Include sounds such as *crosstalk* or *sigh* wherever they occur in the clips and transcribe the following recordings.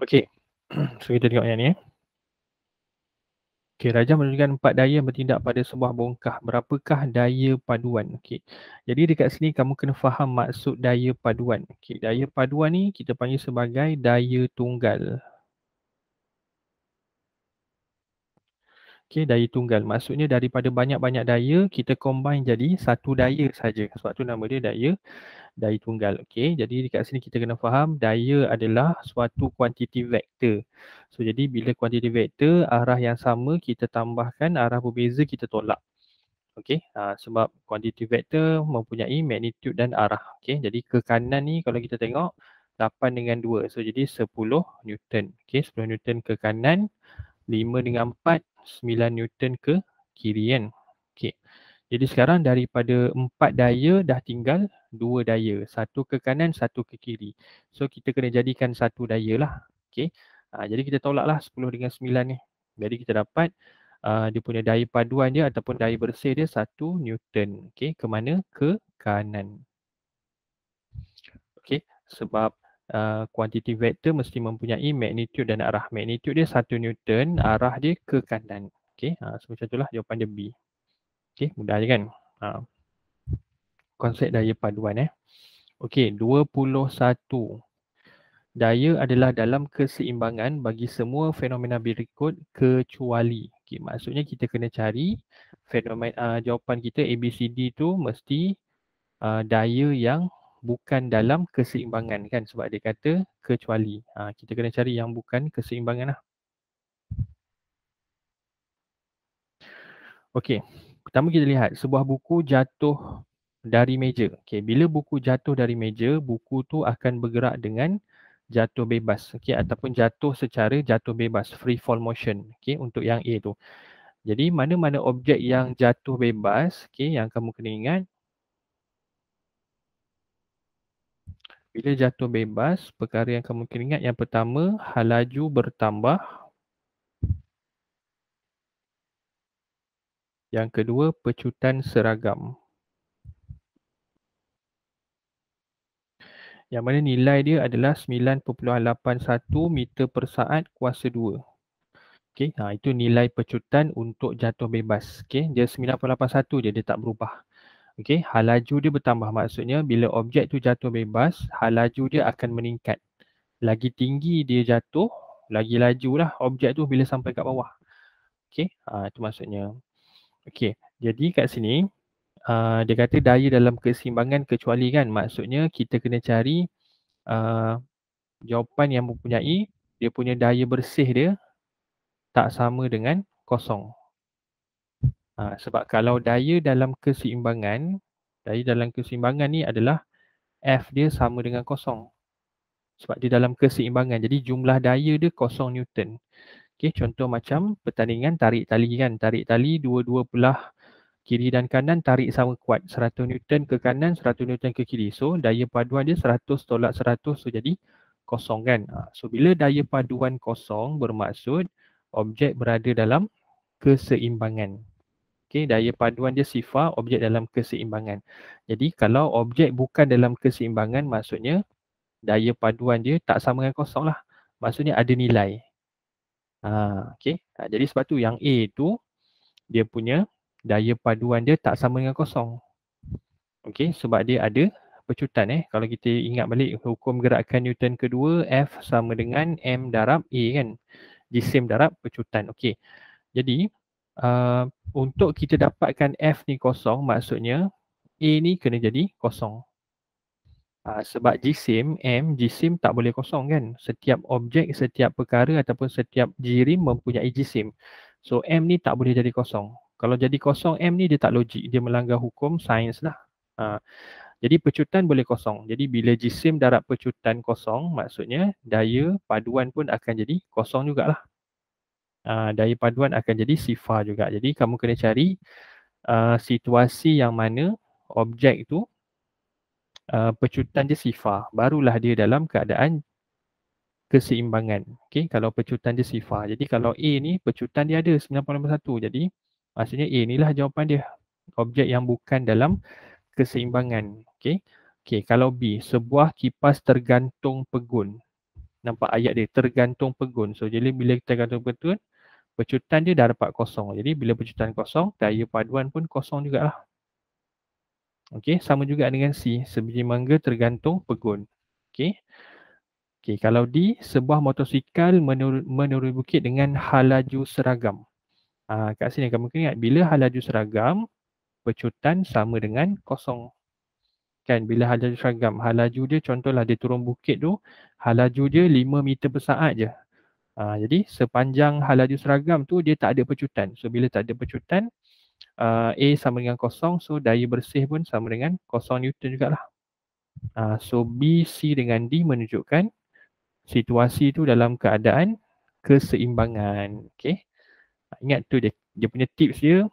Okey. *clears throat* So kita tengok yang ni eh. Okey, Raja menunjukkan empat daya bertindak pada sebuah bongkah. Berapakah daya paduan? Okey. Jadi dekat sini kamu kena faham maksud daya paduan. Okey, daya paduan ni kita panggil sebagai daya tunggal. Okey, daya tunggal. Maksudnya daripada banyak-banyak daya, kita combine jadi satu daya saja. Sebab tu nama dia daya daya tunggal. Okey, jadi dekat sini kita kena faham daya adalah suatu kuantiti vektor. So, jadi bila kuantiti vektor, arah yang sama kita tambahkan, arah berbeza kita tolak. Okey, uh, sebab kuantiti vektor mempunyai magnitude dan arah. Okey, jadi ke kanan ni kalau kita tengok, 8 dengan 2. So, jadi 10 Newton. Okey, 10 Newton ke kanan, 5 dengan 4, 9 Newton ke kiri kan. Okey. Jadi sekarang daripada 4 daya dah tinggal 2 daya. Satu ke kanan, satu ke kiri. So kita kena jadikan satu daya lah. Okey. Ha, jadi kita tolak lah 10 dengan 9 ni. Jadi kita dapat uh, dia punya daya paduan dia ataupun daya bersih dia 1 Newton. Okey. Ke mana? Ke kanan. Okey. Sebab kuantiti uh, vektor mesti mempunyai magnitude dan arah magnitude dia satu newton arah dia ke kanan okey ha uh, so macam itulah jawapan dia B okey mudah je kan uh, konsep daya paduan eh okey 21 daya adalah dalam keseimbangan bagi semua fenomena berikut kecuali okay, maksudnya kita kena cari fenomena uh, jawapan kita ABCD tu mesti uh, daya yang bukan dalam keseimbangan kan sebab dia kata kecuali. Ha, kita kena cari yang bukan keseimbangan lah. Okey, pertama kita lihat sebuah buku jatuh dari meja. Okey, bila buku jatuh dari meja, buku tu akan bergerak dengan jatuh bebas. Okey, ataupun jatuh secara jatuh bebas, free fall motion. Okey, untuk yang A tu. Jadi mana-mana objek yang jatuh bebas, okey, yang kamu kena ingat, Bila jatuh bebas, perkara yang kamu kena ingat yang pertama, halaju bertambah. Yang kedua, pecutan seragam. Yang mana nilai dia adalah 9.81 meter per saat kuasa 2. Okay, nah ha, itu nilai pecutan untuk jatuh bebas. Okay, dia 9.81 je, dia tak berubah. Okey, hal laju dia bertambah maksudnya bila objek tu jatuh bebas, hal laju dia akan meningkat. Lagi tinggi dia jatuh, lagi lajulah objek tu bila sampai kat bawah. Okey, ha, itu maksudnya. Okey, jadi kat sini uh, dia kata daya dalam keseimbangan kecuali kan maksudnya kita kena cari uh, jawapan yang mempunyai dia punya daya bersih dia tak sama dengan kosong. Ha, sebab kalau daya dalam keseimbangan, daya dalam keseimbangan ni adalah F dia sama dengan kosong. Sebab dia dalam keseimbangan. Jadi jumlah daya dia kosong Newton. Okay, contoh macam pertandingan tarik tali kan. Tarik tali dua-dua belah kiri dan kanan tarik sama kuat. 100 Newton ke kanan, 100 Newton ke kiri. So daya paduan dia 100 tolak 100. So jadi kosong kan. Ha, so bila daya paduan kosong bermaksud objek berada dalam keseimbangan. Okey, daya paduan dia sifar objek dalam keseimbangan. Jadi kalau objek bukan dalam keseimbangan maksudnya daya paduan dia tak sama dengan kosong lah. Maksudnya ada nilai. Ha, okay. Ha, jadi sebab tu yang A tu dia punya daya paduan dia tak sama dengan kosong. Okay sebab dia ada pecutan eh. Kalau kita ingat balik hukum gerakan Newton kedua F sama dengan M darab A kan. Jisim darab pecutan. Okay. Jadi uh, untuk kita dapatkan F ni kosong maksudnya A ni kena jadi kosong. Uh, sebab jisim M, jisim tak boleh kosong kan. Setiap objek, setiap perkara ataupun setiap jirim mempunyai jisim. So M ni tak boleh jadi kosong. Kalau jadi kosong M ni dia tak logik. Dia melanggar hukum sains lah. Uh, jadi pecutan boleh kosong. Jadi bila jisim darab pecutan kosong maksudnya daya paduan pun akan jadi kosong jugalah uh, daya paduan akan jadi sifa juga. Jadi kamu kena cari uh, situasi yang mana objek tu uh, pecutan dia sifa. Barulah dia dalam keadaan keseimbangan. Okay, kalau pecutan dia sifa. Jadi kalau A ni pecutan dia ada 9.51. Jadi maksudnya A ni lah jawapan dia. Objek yang bukan dalam keseimbangan. Okay. Okay, kalau B, sebuah kipas tergantung pegun nampak ayat dia tergantung pegun. So jadi bila kita gantung pegun, pecutan dia dah dapat kosong. Jadi bila pecutan kosong, daya paduan pun kosong juga lah. Okey, sama juga dengan C, sebiji mangga tergantung pegun. Okey. Okey, kalau D, sebuah motosikal menuruni bukit dengan halaju seragam. Ah, ha, kat sini kamu kena ingat bila halaju seragam, pecutan sama dengan kosong kan bila halaju seragam halaju dia contohlah dia turun bukit tu halaju dia lima meter per saat je ha, jadi sepanjang halaju seragam tu dia tak ada pecutan so bila tak ada pecutan uh, A sama dengan kosong so daya bersih pun sama dengan kosong Newton jugalah ha, so B, C dengan D menunjukkan situasi tu dalam keadaan keseimbangan okay. ingat tu dia, dia punya tips dia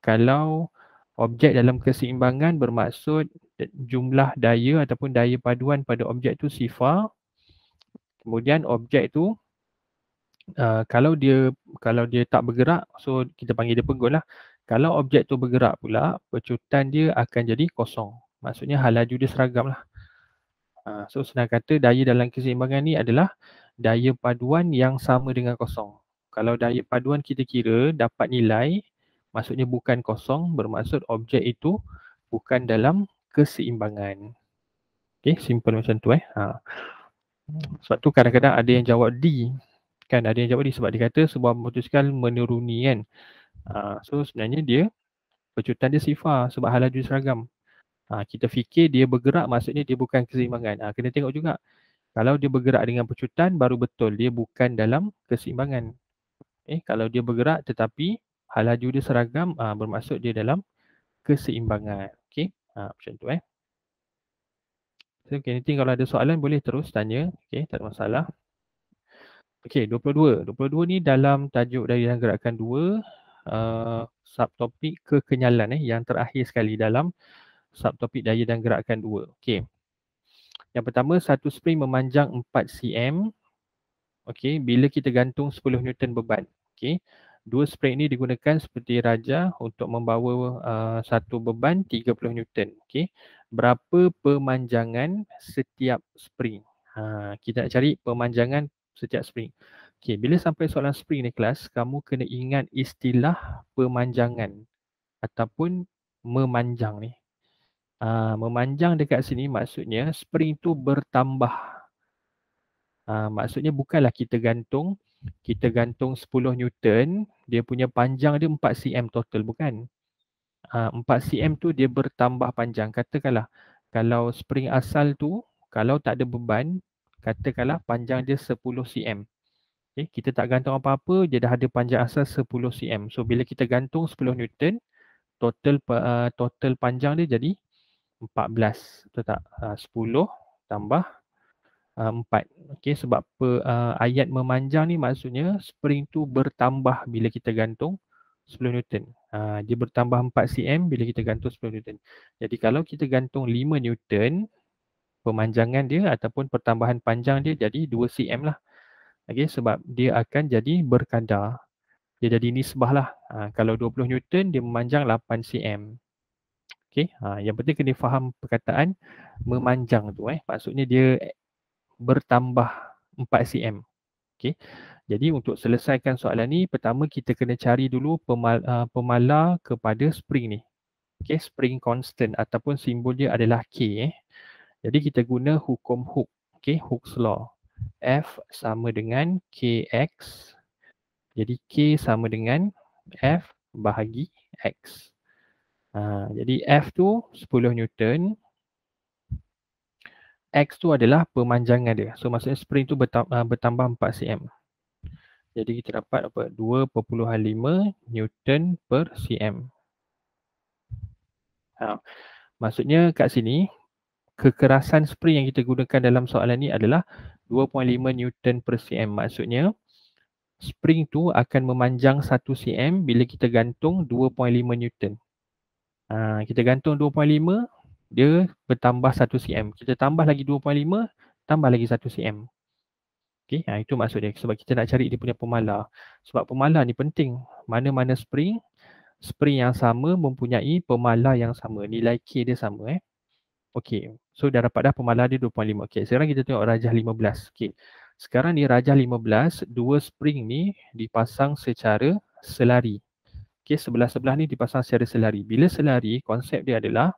kalau objek dalam keseimbangan bermaksud jumlah daya ataupun daya paduan pada objek tu sifar kemudian objek tu uh, kalau dia kalau dia tak bergerak so kita panggil dia penggun lah kalau objek tu bergerak pula pecutan dia akan jadi kosong maksudnya halaju dia seragam lah uh, so senang kata daya dalam keseimbangan ni adalah daya paduan yang sama dengan kosong kalau daya paduan kita kira dapat nilai maksudnya bukan kosong bermaksud objek itu bukan dalam keseimbangan. Okay, simple macam tu eh. Ha. Sebab tu kadang-kadang ada yang jawab D. Kan, ada yang jawab D sebab dia kata sebuah memutuskan meneruni kan. Ha. so sebenarnya dia, pecutan dia sifar sebab hal laju seragam. Ha. kita fikir dia bergerak maksudnya dia bukan keseimbangan. Ha. kena tengok juga. Kalau dia bergerak dengan pecutan baru betul dia bukan dalam keseimbangan. Eh, kalau dia bergerak tetapi hal laju dia seragam, ha. bermaksud dia dalam keseimbangan. Ha, macam tu eh. So, okay, nanti kalau ada soalan boleh terus tanya. Okay, tak ada masalah. Okay, 22. 22 ni dalam tajuk dari yang gerakan 2. Uh, subtopik kekenyalan eh yang terakhir sekali dalam subtopik daya dan gerakan dua. Okey. Yang pertama satu spring memanjang 4 cm. Okey, bila kita gantung 10 Newton beban. Okey dua spring ini digunakan seperti raja untuk membawa uh, satu beban 30 Newton. Okey. Berapa pemanjangan setiap spring? Ha, kita nak cari pemanjangan setiap spring. Okey, bila sampai soalan spring ni kelas, kamu kena ingat istilah pemanjangan ataupun memanjang ni. Ha, memanjang dekat sini maksudnya spring tu bertambah. Ha, maksudnya bukanlah kita gantung kita gantung 10 Newton, dia punya panjang dia 4 cm total bukan? Uh, ha, 4 cm tu dia bertambah panjang. Katakanlah kalau spring asal tu kalau tak ada beban, katakanlah panjang dia 10 cm. Okay, eh, kita tak gantung apa-apa, dia dah ada panjang asal 10 cm. So bila kita gantung 10 Newton, total uh, total panjang dia jadi 14. Betul tak? Ha, uh, 10 tambah 14. Uh, empat. Okey, sebab apa, uh, ayat memanjang ni maksudnya spring tu bertambah bila kita gantung 10 Newton. Uh, dia bertambah 4 cm bila kita gantung 10 Newton. Jadi kalau kita gantung 5 Newton, pemanjangan dia ataupun pertambahan panjang dia jadi 2 cm lah. Okey, sebab dia akan jadi berkadar. Dia jadi nisbah lah. Uh, kalau 20 Newton, dia memanjang 8 cm. Okey, uh, yang penting kena faham perkataan memanjang tu. Eh. Maksudnya dia bertambah 4 cm. Okey. Jadi untuk selesaikan soalan ni pertama kita kena cari dulu pemala, uh, eh, pemala kepada spring ni. Okey, spring constant ataupun simbol dia adalah K eh. Jadi kita guna hukum hook. Okey, Hooke's law. F sama dengan KX. Jadi K sama dengan F bahagi X. Ha, jadi F tu 10 Newton X tu adalah pemanjangan dia. So maksudnya spring tu ah, bertambah, 4 cm. Jadi kita dapat apa? 2.5 Newton per cm. Ha. Maksudnya kat sini kekerasan spring yang kita gunakan dalam soalan ni adalah 2.5 Newton per cm. Maksudnya spring tu akan memanjang 1 cm bila kita gantung 2.5 Newton. Ha, kita gantung 2.5 dia bertambah 1 cm. Kita tambah lagi 2.5, tambah lagi 1 cm. Okey, ha, itu maksud dia. Sebab kita nak cari dia punya pemalar. Sebab pemalar ni penting. Mana-mana spring, spring yang sama mempunyai pemalar yang sama. Nilai K dia sama eh. Okey, so dah dapat dah pemalar dia 2.5. Okey, sekarang kita tengok rajah 15. Okey, sekarang ni rajah 15, dua spring ni dipasang secara selari. Okey, sebelah-sebelah ni dipasang secara selari. Bila selari, konsep dia adalah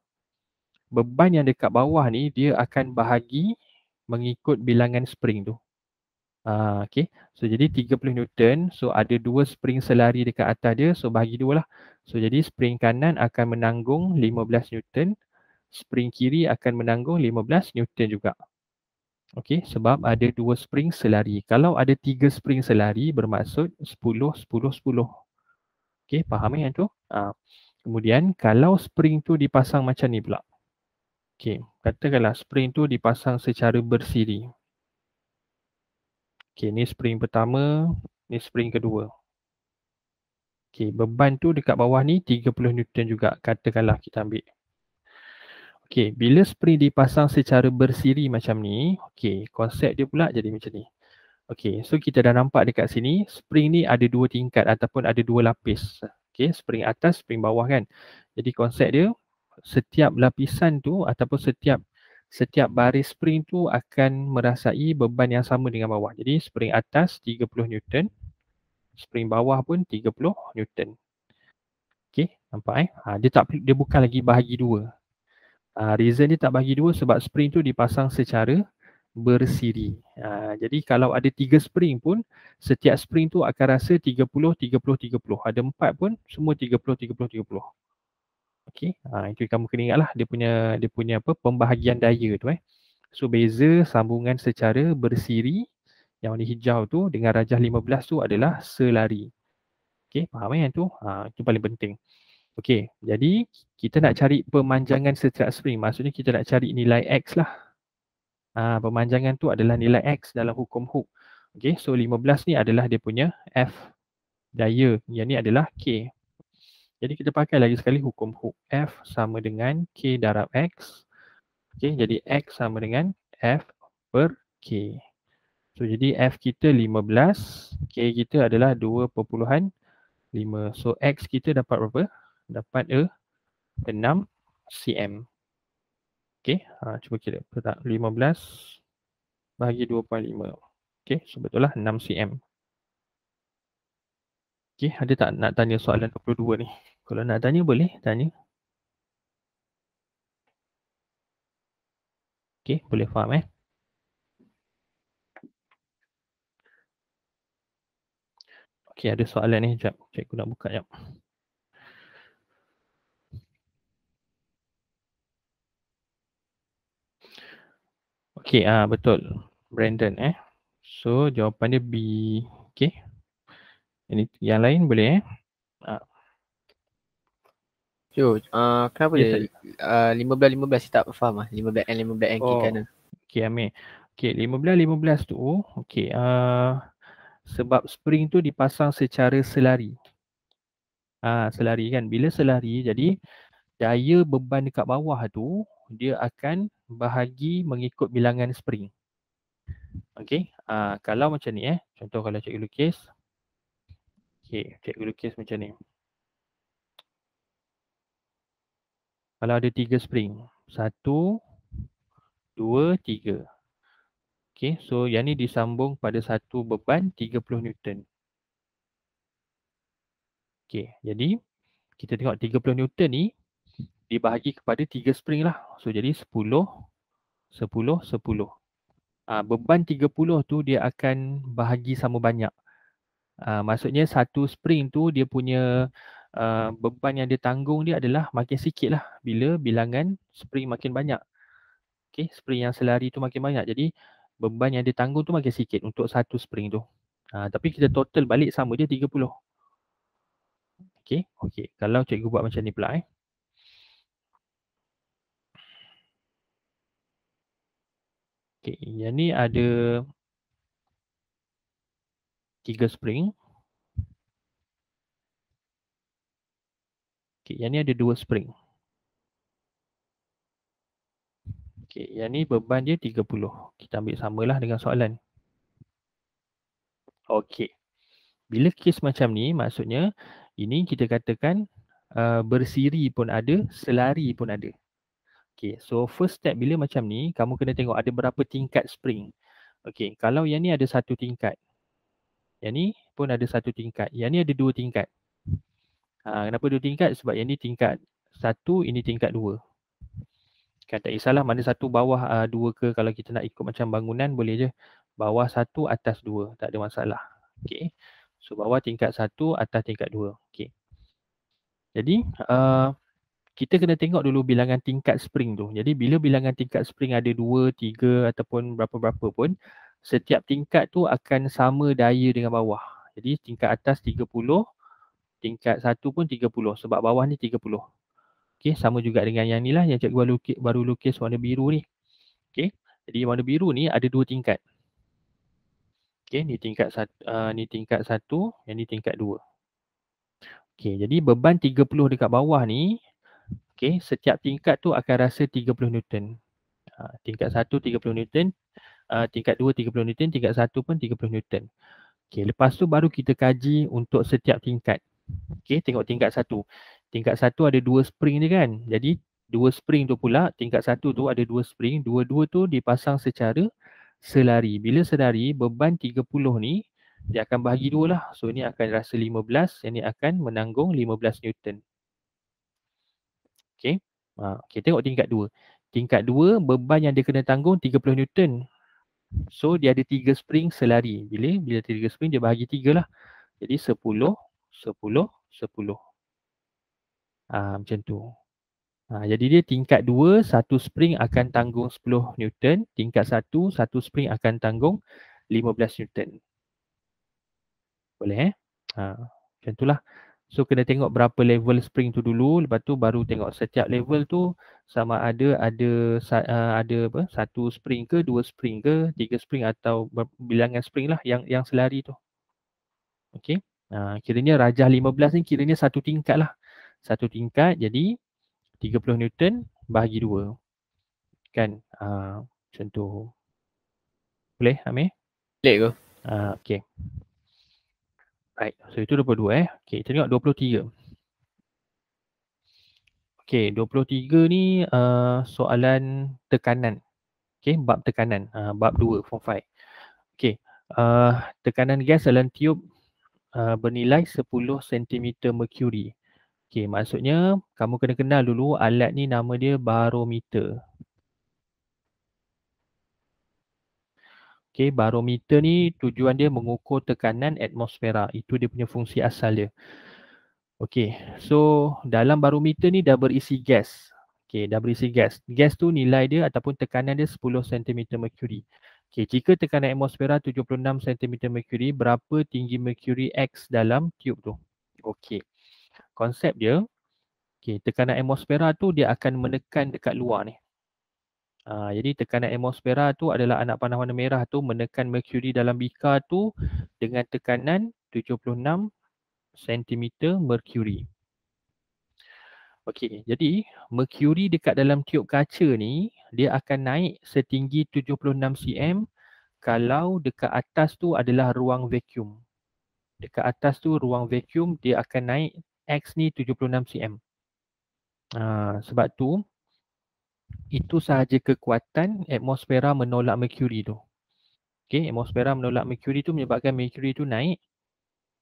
beban yang dekat bawah ni dia akan bahagi mengikut bilangan spring tu. Uh, okay. So jadi 30 Newton. So ada dua spring selari dekat atas dia. So bahagi dua lah. So jadi spring kanan akan menanggung 15 Newton. Spring kiri akan menanggung 15 Newton juga. Okay. Sebab ada dua spring selari. Kalau ada tiga spring selari bermaksud 10, 10, 10. Okay. Faham yang tu? Uh, kemudian kalau spring tu dipasang macam ni pula. Okay, katakanlah spring tu dipasang secara bersiri. Okay, ni spring pertama, ni spring kedua. Okay, beban tu dekat bawah ni 30 Newton juga katakanlah kita ambil. Okay, bila spring dipasang secara bersiri macam ni, okay, konsep dia pula jadi macam ni. Okay, so kita dah nampak dekat sini, spring ni ada dua tingkat ataupun ada dua lapis. Okay, spring atas, spring bawah kan. Jadi konsep dia, setiap lapisan tu ataupun setiap setiap baris spring tu akan merasai beban yang sama dengan bawah. Jadi spring atas 30 Newton, spring bawah pun 30 Newton. Okey, nampak eh? Ha, dia tak dia bukan lagi bahagi dua. Ha, reason dia tak bahagi dua sebab spring tu dipasang secara bersiri. Ha, jadi kalau ada tiga spring pun, setiap spring tu akan rasa 30, 30, 30. Ada empat pun semua 30, 30, 30. Okey, ha, itu kamu kena ingatlah dia punya dia punya apa pembahagian daya tu eh. So beza sambungan secara bersiri yang warna hijau tu dengan rajah 15 tu adalah selari. Okey, faham eh yang tu? Ha, itu paling penting. Okey, jadi kita nak cari pemanjangan secara spring. Maksudnya kita nak cari nilai X lah. Ha, pemanjangan tu adalah nilai X dalam hukum hook. Okey, so 15 ni adalah dia punya F daya. Yang ni adalah K. Jadi kita pakai lagi sekali hukum hook F sama dengan K darab X. Okay, jadi X sama dengan F per K. So, jadi F kita 15, K kita adalah 2.5. So, X kita dapat berapa? Dapat 6 cm. Okay, ha, cuba kira. 15 bagi 2.5. Okay, so betul lah 6 cm. Okay, ada tak nak tanya soalan 22 ni? Kalau nak tanya boleh tanya. Okey, boleh faham eh? Okey, ada soalan ni jap. Cikgu nak buka jap. Okey, ah uh, betul. Brandon eh. So jawapan dia B. Okey. Ini yang lain boleh eh? Yo, uh, kenapa yes, dia uh, 15 15 saya tak faham ah. 15 N 15 N oh. kanan. okay Amir. Okey, 15 15 tu. okay, uh, sebab spring tu dipasang secara selari. Ah, uh, selari kan. Bila selari jadi daya beban dekat bawah tu dia akan bahagi mengikut bilangan spring. Okay, uh, kalau macam ni eh. Contoh kalau cikgu lukis. Okey, cikgu lukis macam ni. kalau ada tiga spring. Satu, dua, tiga. Okay, so yang ni disambung pada satu beban 30 Newton. Okay, jadi kita tengok 30 Newton ni dibahagi kepada tiga spring lah. So jadi 10, 10, 10. Ha, beban 30 tu dia akan bahagi sama banyak. Ha, maksudnya satu spring tu dia punya Uh, beban yang dia tanggung dia adalah makin sikit lah bila bilangan spring makin banyak. Okay, spring yang selari tu makin banyak. Jadi beban yang dia tanggung tu makin sikit untuk satu spring tu. Ha, tapi kita total balik sama je 30. Okay, okay. Kalau cikgu buat macam ni pula eh. Okay, yang ni ada tiga spring. Okey, yang ni ada dua spring. Okey, yang ni beban dia 30. Kita ambil samalah dengan soalan. Okey. Bila kes macam ni, maksudnya ini kita katakan uh, bersiri pun ada, selari pun ada. Okey, so first step bila macam ni, kamu kena tengok ada berapa tingkat spring. Okey, kalau yang ni ada satu tingkat. Yang ni pun ada satu tingkat. Yang ni ada dua tingkat. Ha, kenapa dua tingkat? Sebab yang ni tingkat satu, ini tingkat dua. Kan tak kisahlah mana satu bawah uh, dua ke kalau kita nak ikut macam bangunan boleh je. Bawah satu, atas dua. Tak ada masalah. Okay. So bawah tingkat satu, atas tingkat dua. Okay. Jadi uh, kita kena tengok dulu bilangan tingkat spring tu. Jadi bila bilangan tingkat spring ada dua, tiga ataupun berapa-berapa pun setiap tingkat tu akan sama daya dengan bawah. Jadi tingkat atas tingkat satu pun 30 sebab bawah ni 30. Okey sama juga dengan yang ni lah yang cikgu lukis, baru lukis warna biru ni. Okey jadi warna biru ni ada dua tingkat. Okey ni tingkat satu, uh, ni tingkat satu yang ni tingkat dua. Okey jadi beban 30 dekat bawah ni okey setiap tingkat tu akan rasa 30 Newton. Uh, tingkat satu 30 Newton, uh, tingkat dua 30 Newton, tingkat satu pun 30 Newton. Okey, lepas tu baru kita kaji untuk setiap tingkat. Okey, tengok tingkat satu. Tingkat satu ada dua spring ni kan. Jadi dua spring tu pula, tingkat satu tu ada dua spring. Dua-dua tu dipasang secara selari. Bila selari, beban 30 ni dia akan bahagi dua lah. So ni akan rasa 15, yang ni akan menanggung 15 Newton. Okey, ha, okay, tengok tingkat dua. Tingkat dua, beban yang dia kena tanggung 30 Newton. So dia ada tiga spring selari. Bila bila tiga spring dia bahagi tiga lah. Jadi 10 Sepuluh, sepuluh. Uh, macam tu. Uh, jadi dia tingkat dua satu spring akan tanggung sepuluh Newton. Tingkat satu satu spring akan tanggung lima belas Newton. Boleh eh? Uh, macam tu lah. So kena tengok berapa level spring tu dulu. Lepas tu baru tengok setiap level tu sama ada ada ada apa satu spring ke dua spring ke tiga spring atau bilangan spring lah yang yang selari tu. Okay. Uh, kiranya rajah 15 ni kiranya satu tingkat lah. Satu tingkat jadi 30 Newton bahagi dua. Kan? Uh, macam Boleh Amir? Boleh ke? Uh, ha, okay. Right. So itu 22 eh. Okay. Kita tengok 23. Okay. 23 ni uh, soalan tekanan. Okay. Bab tekanan. Uh, bab 2. Form 5. Okay. Uh, eh, tekanan gas dalam tube Uh, bernilai 10 cm mercury. Okey, maksudnya kamu kena kenal dulu alat ni nama dia barometer. Okey, barometer ni tujuan dia mengukur tekanan atmosfera. Itu dia punya fungsi asal dia. Okey, so dalam barometer ni dah berisi gas. Okey, dah berisi gas. Gas tu nilai dia ataupun tekanan dia 10 cm mercury. Okay, jika tekanan atmosfera 76 cm mercury, berapa tinggi mercury X dalam tube tu? Okey. Konsep dia, okay, tekanan atmosfera tu dia akan menekan dekat luar ni. Ha, jadi tekanan atmosfera tu adalah anak panah warna merah tu menekan mercury dalam bika tu dengan tekanan 76 cm mercury. Okey, jadi mercury dekat dalam tiup kaca ni dia akan naik setinggi 76 cm kalau dekat atas tu adalah ruang vacuum. Dekat atas tu ruang vacuum dia akan naik X ni 76 cm. Uh, sebab tu itu sahaja kekuatan atmosfera menolak mercury tu. Okey, atmosfera menolak mercury tu menyebabkan mercury tu naik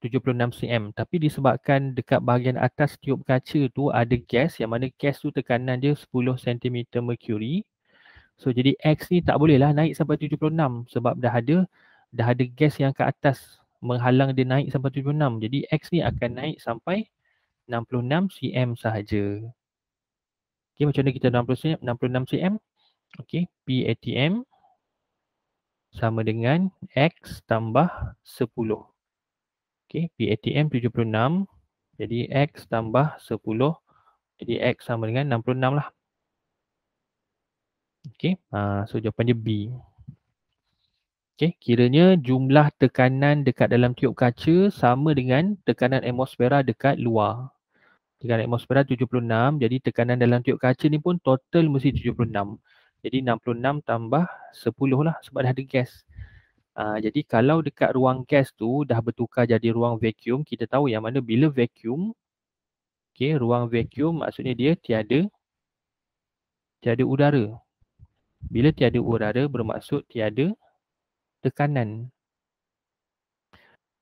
76 cm tapi disebabkan dekat bahagian atas tiup kaca tu ada gas yang mana gas tu tekanan dia 10 cm mercury so jadi X ni tak boleh lah naik sampai 76 sebab dah ada dah ada gas yang ke atas menghalang dia naik sampai 76 jadi X ni akan naik sampai 66 cm sahaja Okay, macam mana kita 66, 66 cm? Okay, P ATM sama dengan X tambah Okay, PATM 76. Jadi X tambah 10. Jadi X sama dengan 66 lah. Okey, uh, so jawapannya B. Okey, kiranya jumlah tekanan dekat dalam tiup kaca sama dengan tekanan atmosfera dekat luar. Tekanan atmosfera 76. Jadi tekanan dalam tiup kaca ni pun total mesti 76. Jadi 66 tambah 10 lah sebab dah ada gas. Ah, jadi kalau dekat ruang gas tu dah bertukar jadi ruang vacuum, kita tahu yang mana bila vacuum okay, ruang vacuum maksudnya dia tiada tiada udara. Bila tiada udara bermaksud tiada tekanan.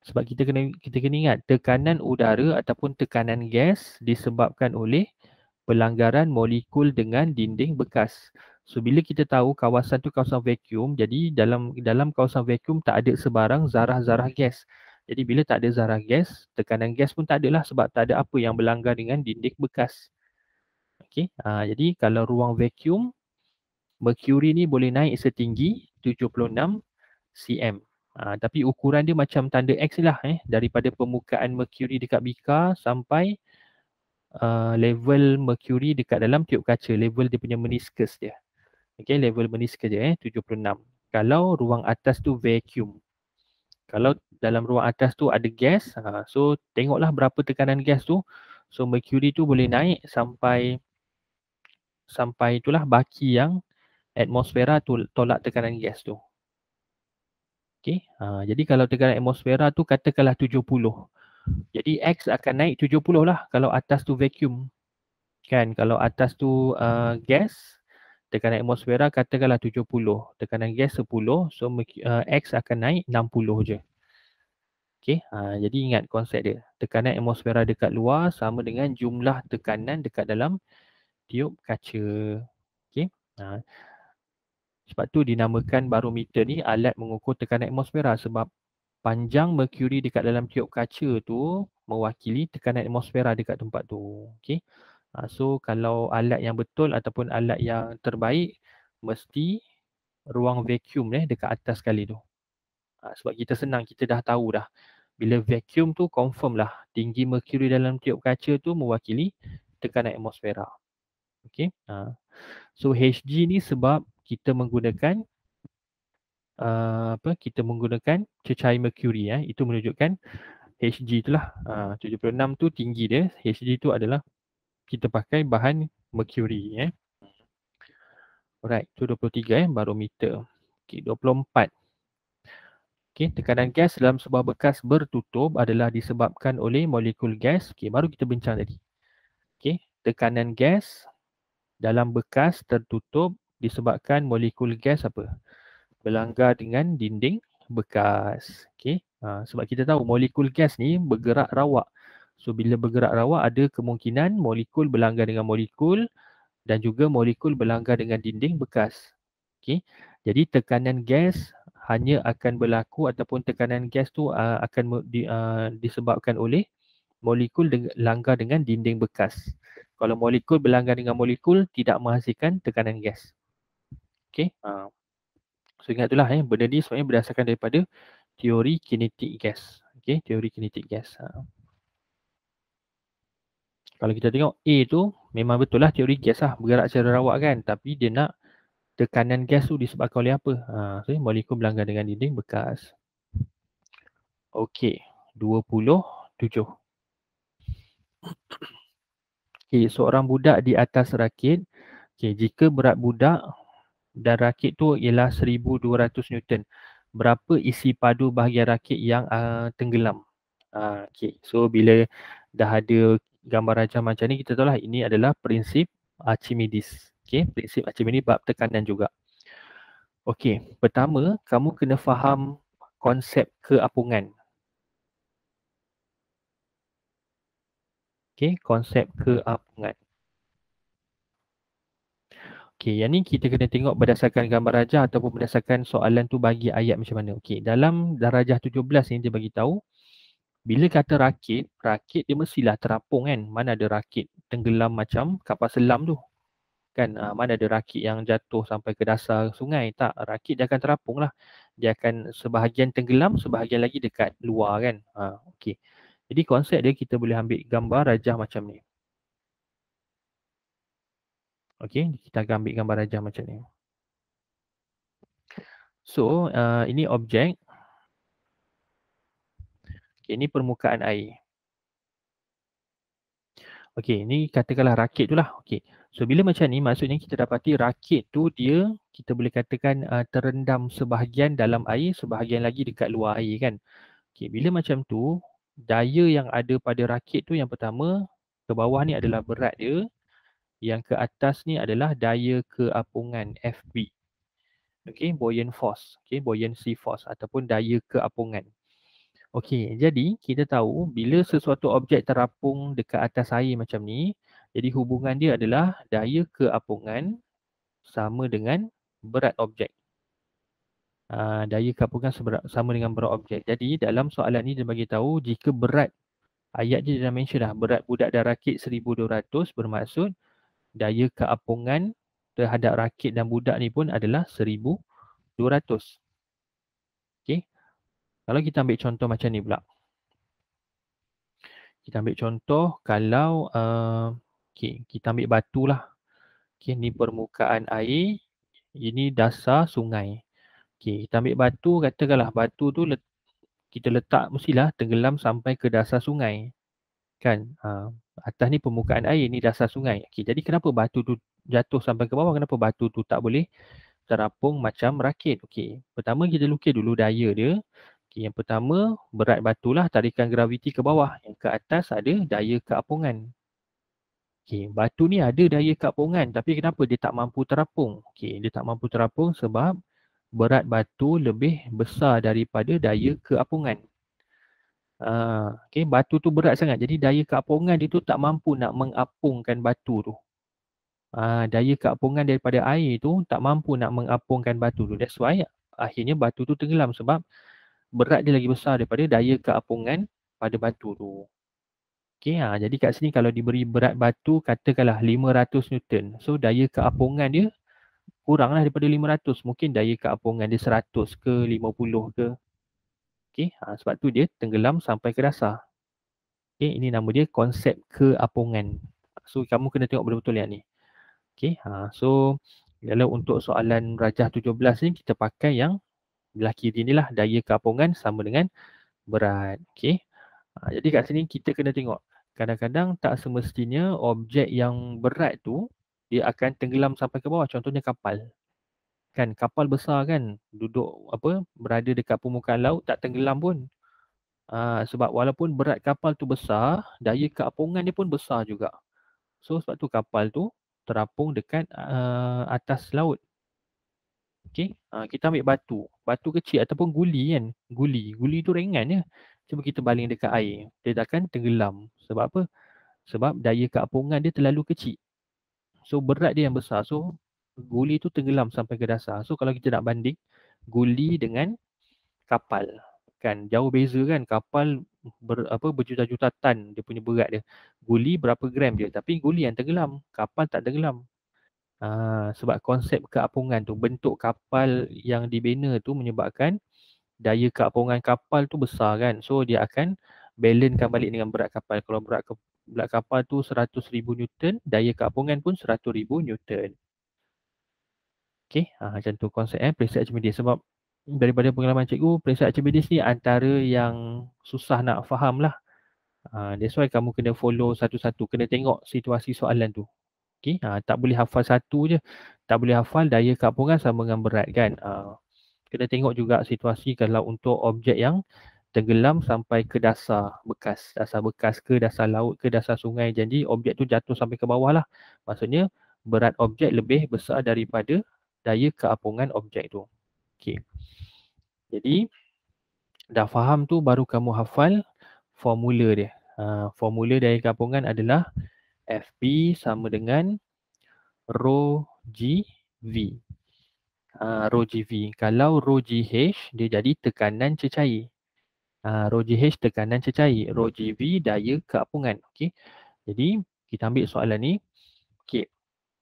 Sebab kita kena kita kena ingat tekanan udara ataupun tekanan gas disebabkan oleh pelanggaran molekul dengan dinding bekas. So bila kita tahu kawasan tu kawasan vacuum, jadi dalam dalam kawasan vacuum tak ada sebarang zarah-zarah gas. Jadi bila tak ada zarah gas, tekanan gas pun tak ada lah sebab tak ada apa yang berlanggar dengan dinding bekas. Okey, ha, jadi kalau ruang vacuum, mercury ni boleh naik setinggi 76 cm. Ha, tapi ukuran dia macam tanda X lah eh daripada permukaan mercury dekat bika sampai uh, level mercury dekat dalam tiup kaca level dia punya meniscus dia Okay, level menis kerja eh, 76. Kalau ruang atas tu vacuum. Kalau dalam ruang atas tu ada gas, ha, so tengoklah berapa tekanan gas tu. So mercury tu boleh naik sampai sampai itulah baki yang atmosfera tu tolak tekanan gas tu. Okay, ha, jadi kalau tekanan atmosfera tu katakanlah 70. Jadi X akan naik 70 lah kalau atas tu vacuum. Kan, kalau atas tu uh, gas, tekanan atmosfera katakanlah 70, tekanan gas 10, so uh, X akan naik 60 je. Okay, ha, jadi ingat konsep dia. Tekanan atmosfera dekat luar sama dengan jumlah tekanan dekat dalam tiup kaca. Okay, ha. sebab tu dinamakan barometer ni alat mengukur tekanan atmosfera sebab panjang merkuri dekat dalam tiup kaca tu mewakili tekanan atmosfera dekat tempat tu. Okay. Ha, so kalau alat yang betul ataupun alat yang terbaik mesti ruang vacuum eh, dekat atas sekali tu. Ha, sebab kita senang kita dah tahu dah bila vacuum tu confirm lah tinggi mercury dalam tiup kaca tu mewakili tekanan atmosfera. Okay. Ha. So HG ni sebab kita menggunakan uh, apa kita menggunakan cecair mercury eh. itu menunjukkan HG itulah uh, 76 tu tinggi dia HG tu adalah kita pakai bahan mercury eh. Alright, tu 23 eh, barometer. Okey, 24. Okey, tekanan gas dalam sebuah bekas bertutup adalah disebabkan oleh molekul gas. Okay, baru kita bincang tadi. Okey, tekanan gas dalam bekas tertutup disebabkan molekul gas apa? Berlanggar dengan dinding bekas. Okey, ha, sebab kita tahu molekul gas ni bergerak rawak. So bila bergerak rawak ada kemungkinan molekul berlanggar dengan molekul dan juga molekul berlanggar dengan dinding bekas. Okey. Jadi tekanan gas hanya akan berlaku ataupun tekanan gas tu uh, akan di, uh, disebabkan oleh molekul deng- langgar dengan dinding bekas. Kalau molekul berlanggar dengan molekul tidak menghasilkan tekanan gas. Okey. Uh. So ingat itulah eh benda ni sebenarnya berdasarkan daripada teori kinetik gas. Okey, teori kinetik gas. Uh kalau kita tengok A tu memang betul lah teori gas lah bergerak secara rawak kan tapi dia nak tekanan gas tu disebabkan oleh apa ha, so molekul berlanggar dengan dinding bekas Okey, 27 Okay, seorang budak di atas rakit Okey, jika berat budak dan rakit tu ialah 1200 Newton berapa isi padu bahagian rakit yang uh, tenggelam uh, Okey, so bila dah ada gambar rajah macam ni kita tahu lah ini adalah prinsip Archimedes. Okey, prinsip Archimedes bab tekanan juga. Okey, pertama kamu kena faham konsep keapungan. Okey, konsep keapungan. Okey, yang ni kita kena tengok berdasarkan gambar rajah ataupun berdasarkan soalan tu bagi ayat macam mana. Okey, dalam darajah 17 ni dia bagi tahu bila kata rakit, rakit dia mestilah terapung kan. Mana ada rakit tenggelam macam kapal selam tu. Kan, uh, mana ada rakit yang jatuh sampai ke dasar sungai. Tak, rakit dia akan terapung lah. Dia akan sebahagian tenggelam, sebahagian lagi dekat luar kan. Ha, ah, okay. Jadi konsep dia kita boleh ambil gambar rajah macam ni. Okay, kita akan ambil gambar rajah macam ni. So, uh, ini objek. Okey, ini permukaan air. Okey, ini katakanlah rakit tu lah. Okey, so bila macam ni maksudnya kita dapati rakit tu dia kita boleh katakan uh, terendam sebahagian dalam air, sebahagian lagi dekat luar air kan. Okey, bila macam tu, daya yang ada pada rakit tu yang pertama, ke bawah ni adalah berat dia. Yang ke atas ni adalah daya keapungan FB. Okey, buoyant force. Okey, buoyancy force ataupun daya keapungan. Okey, jadi kita tahu bila sesuatu objek terapung dekat atas air macam ni, jadi hubungan dia adalah daya keapungan sama dengan berat objek. Uh, daya keapungan sama dengan berat objek. Jadi dalam soalan ni dia bagi tahu jika berat ayat dia dah mention dah berat budak dan rakit 1200 bermaksud daya keapungan terhadap rakit dan budak ni pun adalah 1200. Okey. Kalau kita ambil contoh macam ni pula. Kita ambil contoh kalau uh, okay, kita ambil batu lah. Okay, ni permukaan air. Ini dasar sungai. Okay, kita ambil batu katakanlah batu tu let, kita letak mestilah tenggelam sampai ke dasar sungai. Kan? Uh, atas ni permukaan air, ni dasar sungai. Okay, jadi kenapa batu tu jatuh sampai ke bawah? Kenapa batu tu tak boleh terapung macam rakit? Okay, pertama kita lukis dulu daya dia. Okay, yang pertama berat batu lah tarikan graviti ke bawah. Yang ke atas ada daya keapungan. Okay, batu ni ada daya keapungan tapi kenapa dia tak mampu terapung? Okay, dia tak mampu terapung sebab berat batu lebih besar daripada daya keapungan. Uh, ah, okay, batu tu berat sangat jadi daya keapungan dia tu tak mampu nak mengapungkan batu tu. Uh, daya keapungan daripada air tu tak mampu nak mengapungkan batu tu. That's why akhirnya batu tu tenggelam sebab berat dia lagi besar daripada daya keapungan pada batu tu. Okey, ha, jadi kat sini kalau diberi berat batu katakanlah 500 Newton. So daya keapungan dia kuranglah daripada 500. Mungkin daya keapungan dia 100 ke 50 ke. Okey, ha, sebab tu dia tenggelam sampai ke dasar. Okey, ini nama dia konsep keapungan. So kamu kena tengok betul-betul yang ni. Okey, ha, so kalau untuk soalan rajah 17 ni kita pakai yang belah kiri ni lah daya kapungan sama dengan berat. Okay, Ha, ah, jadi kat sini kita kena tengok. Kadang-kadang tak semestinya objek yang berat tu dia akan tenggelam sampai ke bawah. Contohnya kapal. Kan kapal besar kan duduk apa berada dekat permukaan laut tak tenggelam pun. Ha, sebab walaupun berat kapal tu besar, daya kapungan dia pun besar juga. So sebab tu kapal tu terapung dekat uh, atas laut. Okay, ha, ah, kita ambil batu. Batu kecil ataupun guli kan. Guli. Guli tu ringan je. Cuma kita baling dekat air. Dia takkan tenggelam. Sebab apa? Sebab daya keapungan dia terlalu kecil. So berat dia yang besar. So guli tu tenggelam sampai ke dasar. So kalau kita nak banding guli dengan kapal. Kan jauh beza kan kapal ber, apa berjuta-juta tan dia punya berat dia. Guli berapa gram dia, Tapi guli yang tenggelam. Kapal tak tenggelam. Uh, sebab konsep keapungan tu bentuk kapal yang dibina tu menyebabkan daya keapungan kapal tu besar kan so dia akan balancekan balik dengan berat kapal kalau berat, ke, berat kapal tu 100,000 Newton daya keapungan pun 100,000 Newton Okay, uh, ah, macam tu konsep eh preset Archimedes sebab daripada pengalaman cikgu preset Archimedes ni antara yang susah nak faham lah uh, ah, that's why kamu kena follow satu-satu kena tengok situasi soalan tu Okey, ha, tak boleh hafal satu je. Tak boleh hafal daya kapungan sama dengan berat kan. Ha, kena tengok juga situasi kalau untuk objek yang tenggelam sampai ke dasar bekas. Dasar bekas ke dasar laut ke dasar sungai. Jadi objek tu jatuh sampai ke bawah lah. Maksudnya berat objek lebih besar daripada daya keapungan objek tu. Okey. Jadi dah faham tu baru kamu hafal formula dia. Uh, formula daya keapungan adalah FB sama dengan rho GV. Uh, ha, rho g v Kalau rho g h dia jadi tekanan cecair. Uh, ha, rho h tekanan cecair. Rho g v daya keapungan. okey Jadi, kita ambil soalan ni. okey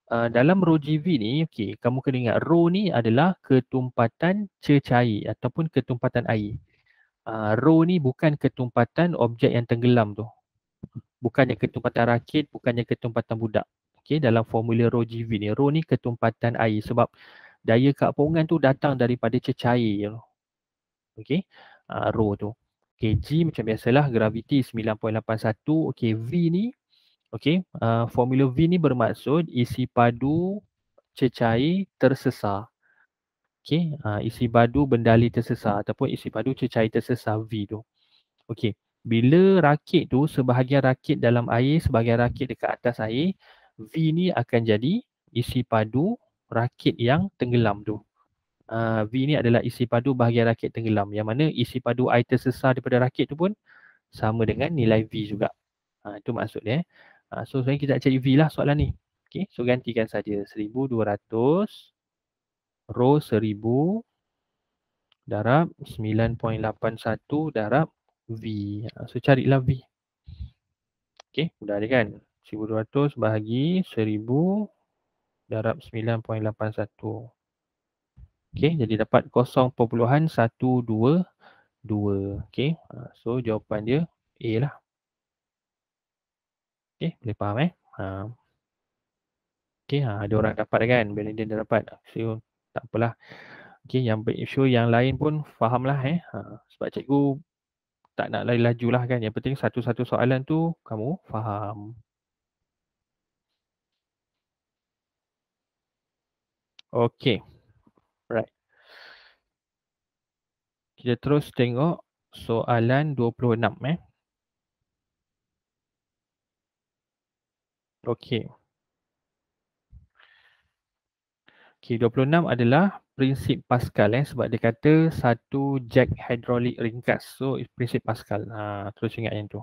Uh, ha, dalam rho g v ni, okey kamu kena ingat rho ni adalah ketumpatan cecair ataupun ketumpatan air. Uh, rho ni bukan ketumpatan objek yang tenggelam tu bukannya ketumpatan rakit, bukannya ketumpatan budak. Okey, dalam formula rho GV ni, rho ni ketumpatan air sebab daya keapungan tu datang daripada cecair. Okey, uh, ha, rho tu. Okey, G macam biasalah graviti 9.81. Okey, V ni, okey, uh, formula V ni bermaksud isi padu cecair tersesar. Okey, uh, isi padu bendali tersesar ataupun isi padu cecair tersesar V tu. Okey, bila rakit tu sebahagian rakit dalam air sebahagian rakit dekat atas air V ni akan jadi isi padu rakit yang tenggelam tu. Uh, v ni adalah isi padu bahagian rakit tenggelam yang mana isi padu air tersesar daripada rakit tu pun sama dengan nilai V juga. Ha, itu maksud dia. Eh. Ha, so sebenarnya kita nak cari V lah soalan ni. Okay, so gantikan saja 1200 rho 1000 darab 9.81 darab V. Ah, so carilah V. Okey, sudah ada kan? 1200 bahagi 1000 darab 9.81. Okey, jadi dapat 0.122. Okey, ah, so jawapan dia A lah. Okey, boleh faham eh? Ha. Okey, ha, ada orang dapat kan? Bila dia dapat, so tak apalah. Okey, yang sure yang lain pun fahamlah eh. Ha. Sebab cikgu tak nak lari laju lah kan. Yang penting satu-satu soalan tu kamu faham. Okay. Right. Kita terus tengok soalan 26 eh. Okay. Okay, 26 adalah prinsip Pascal eh sebab dia kata satu jack hydraulic ringkas so prinsip Pascal ha, terus ingat yang tu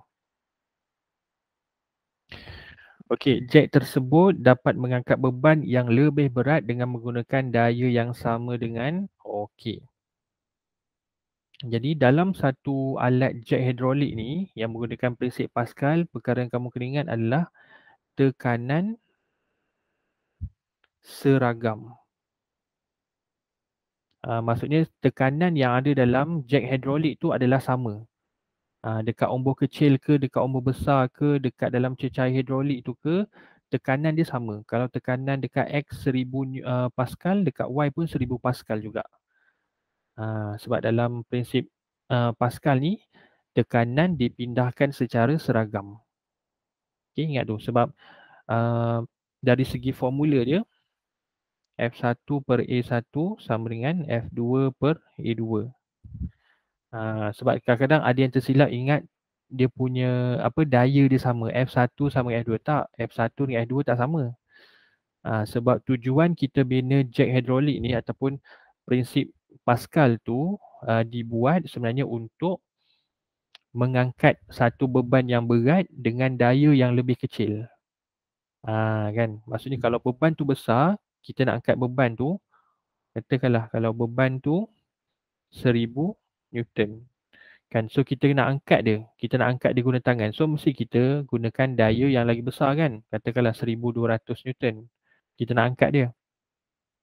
Okey, jack tersebut dapat mengangkat beban yang lebih berat dengan menggunakan daya yang sama dengan okey. Jadi dalam satu alat jack hidrolik ni yang menggunakan prinsip Pascal, perkara yang kamu kena ingat adalah tekanan seragam uh, maksudnya tekanan yang ada dalam jack hidrolik tu adalah sama uh, dekat ombor kecil ke dekat ombor besar ke dekat dalam cecair hidrolik tu ke tekanan dia sama kalau tekanan dekat x 1000 uh, ah, pascal dekat y pun 1000 pascal juga uh, sebab dalam prinsip uh, pascal ni tekanan dipindahkan secara seragam Okay, ingat tu sebab uh, dari segi formula dia F1 per A1 sama dengan F2 per A2. Uh, ha, sebab kadang-kadang ada yang tersilap ingat dia punya apa daya dia sama F1 sama F2 tak F1 ni F2 tak sama ha, sebab tujuan kita bina jack hidrolik ni ataupun prinsip Pascal tu ha, dibuat sebenarnya untuk mengangkat satu beban yang berat dengan daya yang lebih kecil ha, kan maksudnya hmm. kalau beban tu besar kita nak angkat beban tu katakanlah kalau beban tu 1000 Newton kan so kita nak angkat dia kita nak angkat dia guna tangan so mesti kita gunakan daya yang lagi besar kan katakanlah 1200 Newton kita nak angkat dia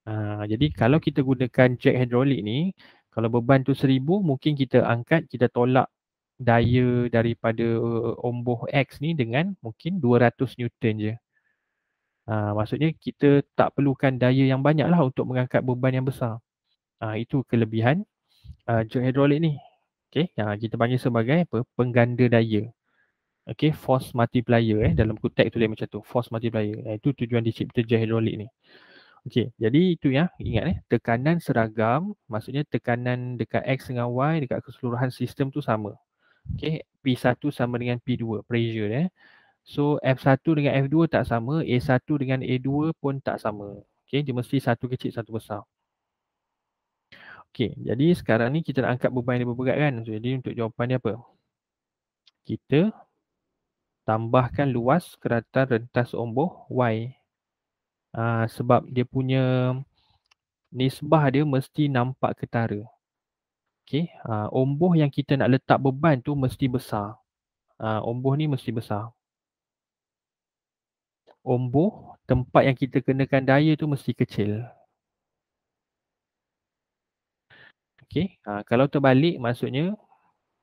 ha, jadi kalau kita gunakan jack hidrolik ni kalau beban tu 1000 mungkin kita angkat kita tolak daya daripada eh, eh, eh, omboh X ni dengan mungkin 200 Newton je. Ha, maksudnya kita tak perlukan daya yang banyak lah untuk mengangkat beban yang besar. Ha, itu kelebihan uh, joint hydraulic ni. Okay, ha, kita panggil sebagai apa? Pengganda daya. Okay, force multiplier eh. Dalam kutek tu dia macam tu. Force multiplier. Ha, itu tujuan dicipta joint hydraulic ni. Okay, jadi itu ya. Ingat eh. Tekanan seragam. Maksudnya tekanan dekat X dengan Y dekat keseluruhan sistem tu sama. Okay, P1 sama dengan P2. Pressure eh. So F1 dengan F2 tak sama, A1 dengan A2 pun tak sama. Okay, dia mesti satu kecil satu besar. Okay, jadi sekarang ni kita nak angkat beban yang berberat kan. So, jadi untuk jawapan dia apa? Kita tambahkan luas keratan rentas omboh Y. Ha, sebab dia punya nisbah dia mesti nampak ketara. Okay, ha, ah, omboh yang kita nak letak beban tu mesti besar. Ha, ah, omboh ni mesti besar omboh tempat yang kita kenakan daya tu mesti kecil. Okey, ha, kalau terbalik maksudnya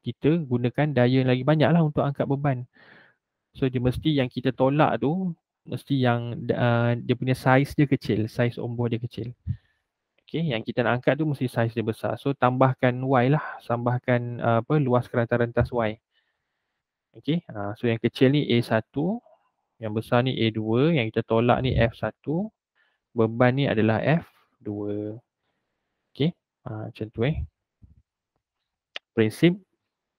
kita gunakan daya yang lagi banyak lah untuk angkat beban. So dia mesti yang kita tolak tu mesti yang uh, dia punya saiz dia kecil, saiz omboh dia kecil. Okey, yang kita nak angkat tu mesti saiz dia besar. So tambahkan Y lah, tambahkan uh, ah, apa luas kerantaran rentas Y. Okey, uh, ah, so yang kecil ni A1, yang besar ni A2, yang kita tolak ni F1. Beban ni adalah F2. Okey, ha, macam tu eh. Prinsip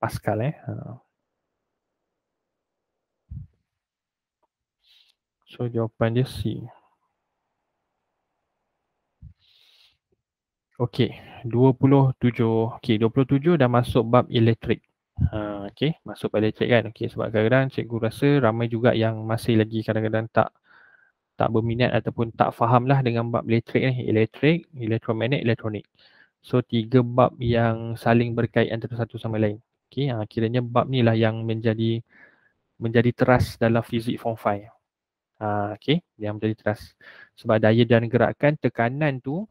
Pascal eh. Ha. So jawapan dia C. Okey, 27. Okey, 27 dah masuk bab elektrik. Uh, ah, okay, masuk pada cik kan. Okay, sebab kadang-kadang cikgu rasa ramai juga yang masih lagi kadang-kadang tak tak berminat ataupun tak faham lah dengan bab elektrik ni. Elektrik, elektromagnet, elektronik. So, tiga bab yang saling berkait antara satu sama lain. Okay, uh, ah, kiranya bab ni lah yang menjadi menjadi teras dalam fizik form 5. Uh, ah, okay, yang menjadi teras. Sebab daya dan gerakan tekanan tu,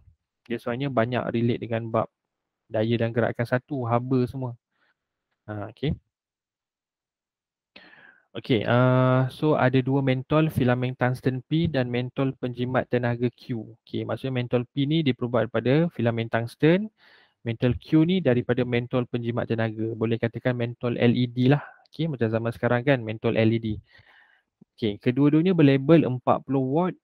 dia sebenarnya banyak relate dengan bab daya dan gerakan satu, haba semua. Ha, okay. Okay, uh, so ada dua mentol filament tungsten P dan mentol penjimat tenaga Q. Okay, maksudnya mentol P ni diperbuat daripada filament tungsten, mentol Q ni daripada mentol penjimat tenaga. Boleh katakan mentol LED lah. Okay, macam zaman sekarang kan mentol LED. Okay, kedua-duanya berlabel 40 watt,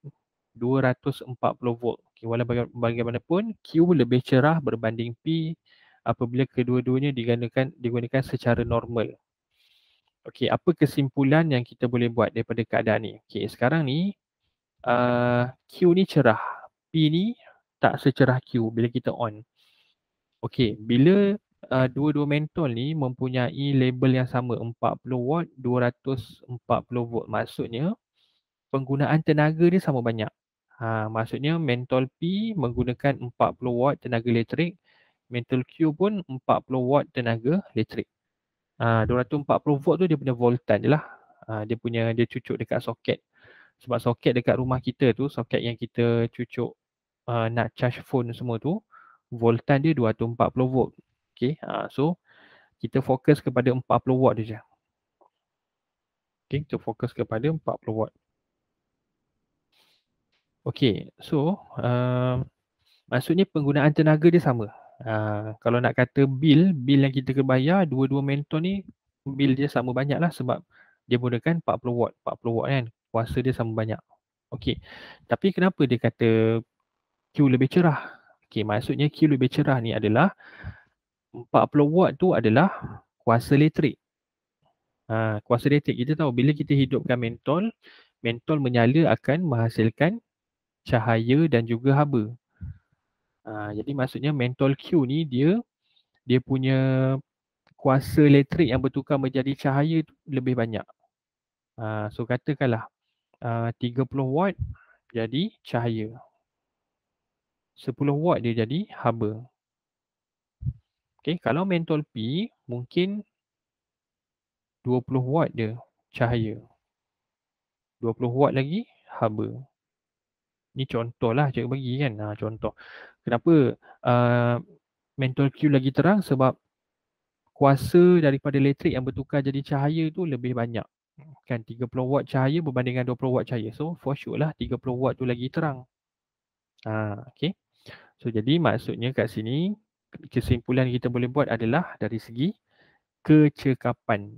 240 volt. Okay, walaupun bagaimanapun Q lebih cerah berbanding P apabila kedua-duanya digunakan digunakan secara normal. Okey, apa kesimpulan yang kita boleh buat daripada keadaan ni? Okey, sekarang ni uh, Q ni cerah, P ni tak secerah Q bila kita on. Okey, bila uh, dua-dua mentol ni mempunyai label yang sama 40 watt, 240 volt. Maksudnya penggunaan tenaga dia sama banyak. Ha, maksudnya mentol P menggunakan 40 watt tenaga elektrik mental Q pun 40 watt tenaga elektrik. Ah, uh, 240 volt tu dia punya voltan je lah. Uh, dia punya dia cucuk dekat soket. Sebab soket dekat rumah kita tu, soket yang kita cucuk uh, nak charge phone semua tu, voltan dia 240 volt. Okay, uh, so kita fokus kepada 40 watt je. Okay, kita fokus kepada 40 watt. Okay, so uh, maksudnya penggunaan tenaga dia sama. Ah, kalau nak kata bil, bil yang kita kena bayar dua-dua mentor ni bil dia sama banyak lah sebab dia gunakan 40 watt, 40 watt kan kuasa dia sama banyak. Okey. Tapi kenapa dia kata Q lebih cerah? Okey, maksudnya Q lebih cerah ni adalah 40 watt tu adalah kuasa elektrik. Ha, kuasa elektrik kita tahu bila kita hidupkan mentol, mentol menyala akan menghasilkan cahaya dan juga haba. Ah, jadi maksudnya mentol Q ni dia dia punya kuasa elektrik yang bertukar menjadi cahaya tu lebih banyak. Uh, so katakanlah ah, uh, 30 watt jadi cahaya. 10 watt dia jadi haba. Okay, kalau mentol P mungkin 20 watt dia cahaya. 20 watt lagi haba. Ni contohlah cikgu bagi kan. Ha, contoh kenapa uh, mental cue lagi terang sebab kuasa daripada elektrik yang bertukar jadi cahaya tu lebih banyak kan 30 watt cahaya berbanding dengan 20 watt cahaya so for sure lah 30 watt tu lagi terang ha, okay. so jadi maksudnya kat sini kesimpulan kita boleh buat adalah dari segi kecekapan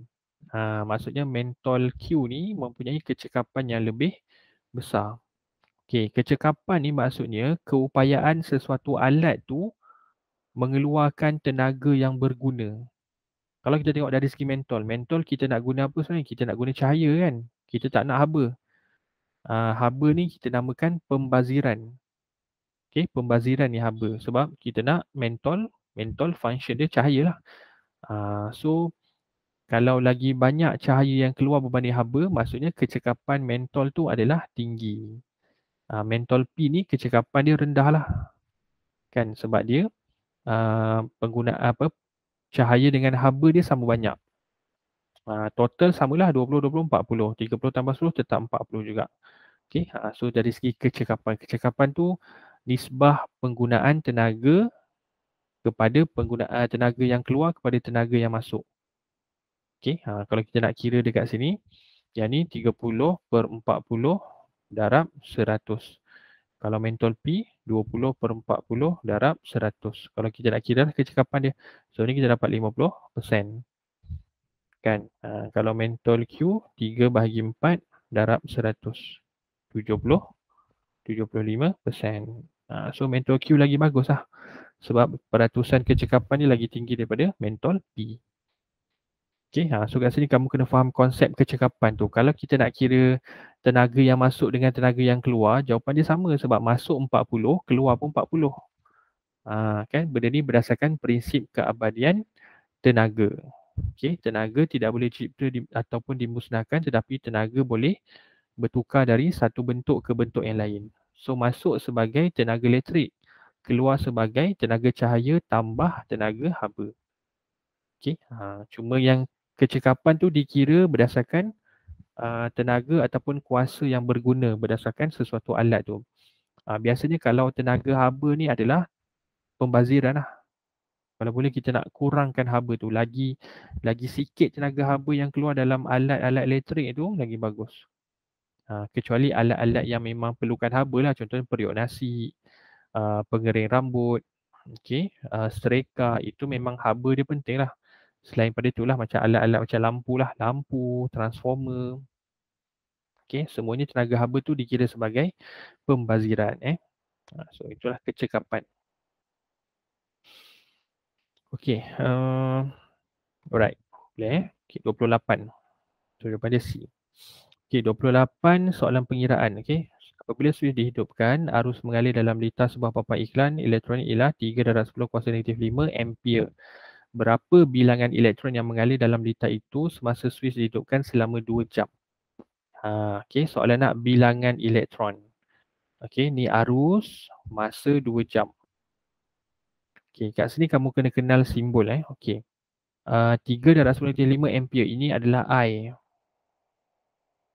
ha, maksudnya mental Q ni mempunyai kecekapan yang lebih besar Okey, kecekapan ni maksudnya keupayaan sesuatu alat tu mengeluarkan tenaga yang berguna. Kalau kita tengok dari segi mentol, mentol kita nak guna apa sebenarnya? Kita nak guna cahaya kan? Kita tak nak haba. Uh, haba ni kita namakan pembaziran. Okey, pembaziran ni haba sebab kita nak mentol, mentol function dia cahaya lah. Ah, so, kalau lagi banyak cahaya yang keluar berbanding haba, maksudnya kecekapan mentol tu adalah tinggi uh, ah, mentol P ni kecekapan dia rendah lah kan sebab dia uh, pengguna apa cahaya dengan haba dia sama banyak uh, total samalah 20, 20, 40 30 tambah 10 tetap 40 juga Okay, uh, so dari segi kecekapan kecekapan tu nisbah penggunaan tenaga kepada penggunaan tenaga yang keluar kepada tenaga yang masuk Okay, ha, kalau kita nak kira dekat sini, yang ni 30 per 40 darab 100. Kalau mentol P 20 per 40 darab 100. Kalau kita nak kira lah kecekapan dia. So ni kita dapat 50%. Kan? Uh, kalau mentol Q 3 bahagi 4 darab 100. 70. 75%. Uh, so mentol Q lagi bagus lah. Sebab peratusan kecekapan ni lagi tinggi daripada mentol P. Okay, ha, so kat sini kamu kena faham konsep kecekapan tu. Kalau kita nak kira tenaga yang masuk dengan tenaga yang keluar, jawapan dia sama sebab masuk 40, keluar pun 40. Ha, kan? Benda ni berdasarkan prinsip keabadian tenaga. Okay, tenaga tidak boleh cipta di, ataupun dimusnahkan tetapi tenaga boleh bertukar dari satu bentuk ke bentuk yang lain. So masuk sebagai tenaga elektrik, keluar sebagai tenaga cahaya tambah tenaga haba. Okay, ha, cuma yang kecekapan tu dikira berdasarkan uh, tenaga ataupun kuasa yang berguna berdasarkan sesuatu alat tu. Uh, biasanya kalau tenaga haba ni adalah pembaziran lah. Kalau boleh kita nak kurangkan haba tu lagi lagi sikit tenaga haba yang keluar dalam alat-alat elektrik itu lagi bagus. Uh, kecuali alat-alat yang memang perlukan haba lah contohnya periuk nasi, uh, pengering rambut, okay, uh, stereka itu memang haba dia penting lah. Selain pada itulah macam alat-alat macam lampu lah, lampu, transformer. Okey, semuanya tenaga haba tu dikira sebagai pembaziran eh. Ha, so itulah kecekapan. Okey, uh, alright. Boleh eh? Okey, 28. So daripada C. Okey, 28 soalan pengiraan. Okey, apabila switch dihidupkan, arus mengalir dalam litar sebuah papan iklan elektronik ialah 3 darat 10 kuasa negatif 5 ampere berapa bilangan elektron yang mengalir dalam liter itu semasa switch dihidupkan selama 2 jam. Ha, okay, soalan nak bilangan elektron. Okay, ni arus masa 2 jam. Okay, kat sini kamu kena kenal simbol. Eh. Okay. Uh, 3.95 ampere ini adalah I.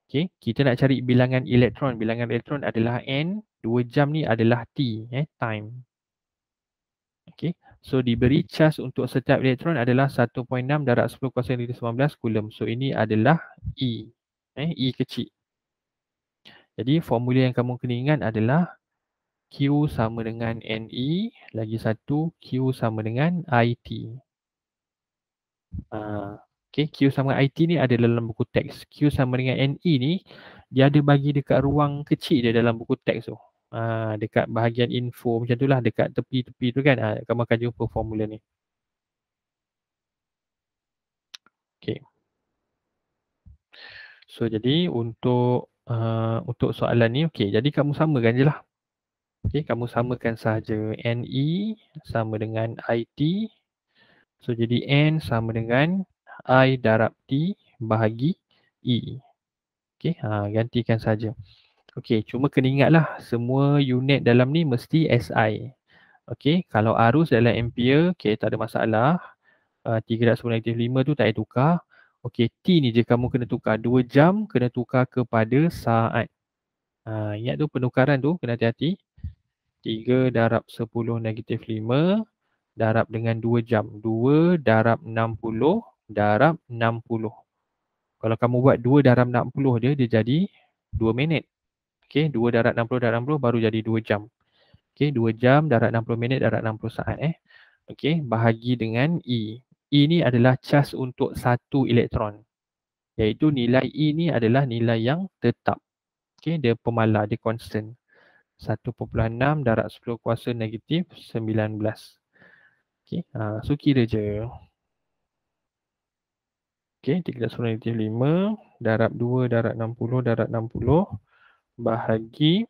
Okay, kita nak cari bilangan elektron. Bilangan elektron adalah N. 2 jam ni adalah T. Eh, time. Okay. So diberi mhm. charge untuk setiap elektron adalah 1.6 darab 10 kuasa 19 coulomb. So ini adalah E. Eh, E kecil. Jadi formula yang kamu kena ingat adalah Q sama dengan NE lagi satu Q sama dengan IT. Uh, ah, okay, Q sama dengan IT ni ada dalam buku teks. Q sama dengan NE ni dia ada bagi dekat ruang kecil dia dalam buku teks tu uh, dekat bahagian info macam tu lah dekat tepi-tepi tu kan uh, kamu akan jumpa formula ni. Okay. So jadi untuk uh, untuk soalan ni okay jadi kamu samakan je lah. Okay kamu samakan sahaja NE sama dengan IT. So jadi N sama dengan I darab T bahagi E. Okay, ha, gantikan saja. Okey, cuma kena ingatlah semua unit dalam ni mesti SI. Okey, kalau arus dalam ampere, okey tak ada masalah. Ah, uh, 3.95 tu tak payah tukar. Okey, T ni je kamu kena tukar. 2 jam kena tukar kepada saat. Uh, ingat tu penukaran tu kena hati-hati. 3 darab 10 negatif 5 darab dengan 2 jam. 2 darab 60 darab 60. Kalau kamu buat 2 darab 60 je, dia jadi 2 minit. Okey, 2 darat 60 darat 60 baru jadi 2 jam. Okey, 2 jam darat 60 minit darat 60 saat eh. Okey, bahagi dengan E. E ni adalah charge untuk satu elektron. Iaitu nilai E ni adalah nilai yang tetap. Okey, dia pemalar, dia constant. 1.6 darat 10 kuasa negatif 19. Okey, ha, so kira je. Okey, 3 darat 5, darat 2, darat 60, darat 60 bahagi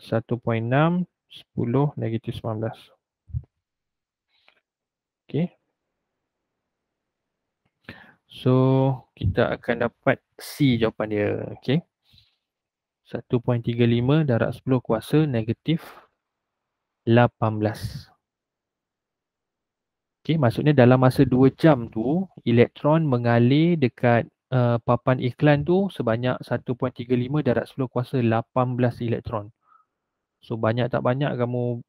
1.6 10 negatif 19. Okey. So kita akan dapat C jawapan dia. Okey. 1.35 darab 10 kuasa negatif 18. Okey, maksudnya dalam masa 2 jam tu, elektron mengalir dekat uh, papan iklan tu sebanyak 1.35 darat 10 kuasa 18 elektron. So banyak tak banyak kamu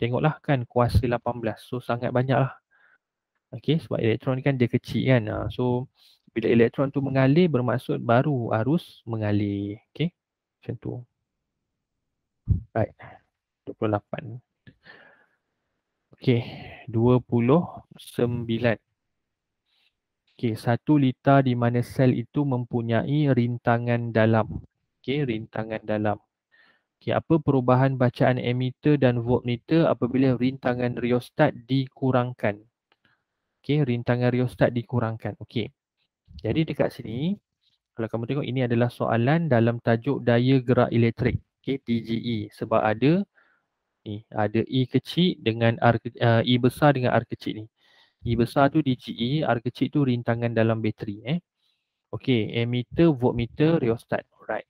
tengoklah kan kuasa 18. So sangat banyaklah. Okey sebab elektron kan dia kecil kan. Uh, so bila elektron tu mengalir bermaksud baru arus mengalir. Okey. Macam tu. Right. 28. Okey, 29. Okey, satu lita di mana sel itu mempunyai rintangan dalam. Okey, rintangan dalam. Okey, apa perubahan bacaan emitter dan voltmeter apabila rintangan rheostat dikurangkan? Okey, rintangan rheostat dikurangkan. Okey. Jadi dekat sini, kalau kamu tengok ini adalah soalan dalam tajuk daya gerak elektrik. Okey, DGE sebab ada ni, ada E kecil dengan R, uh, eh, E besar dengan R kecil ni. E besar tu DGE, R kecil tu rintangan dalam bateri eh. Okey, ammeter, voltmeter, rheostat. Alright.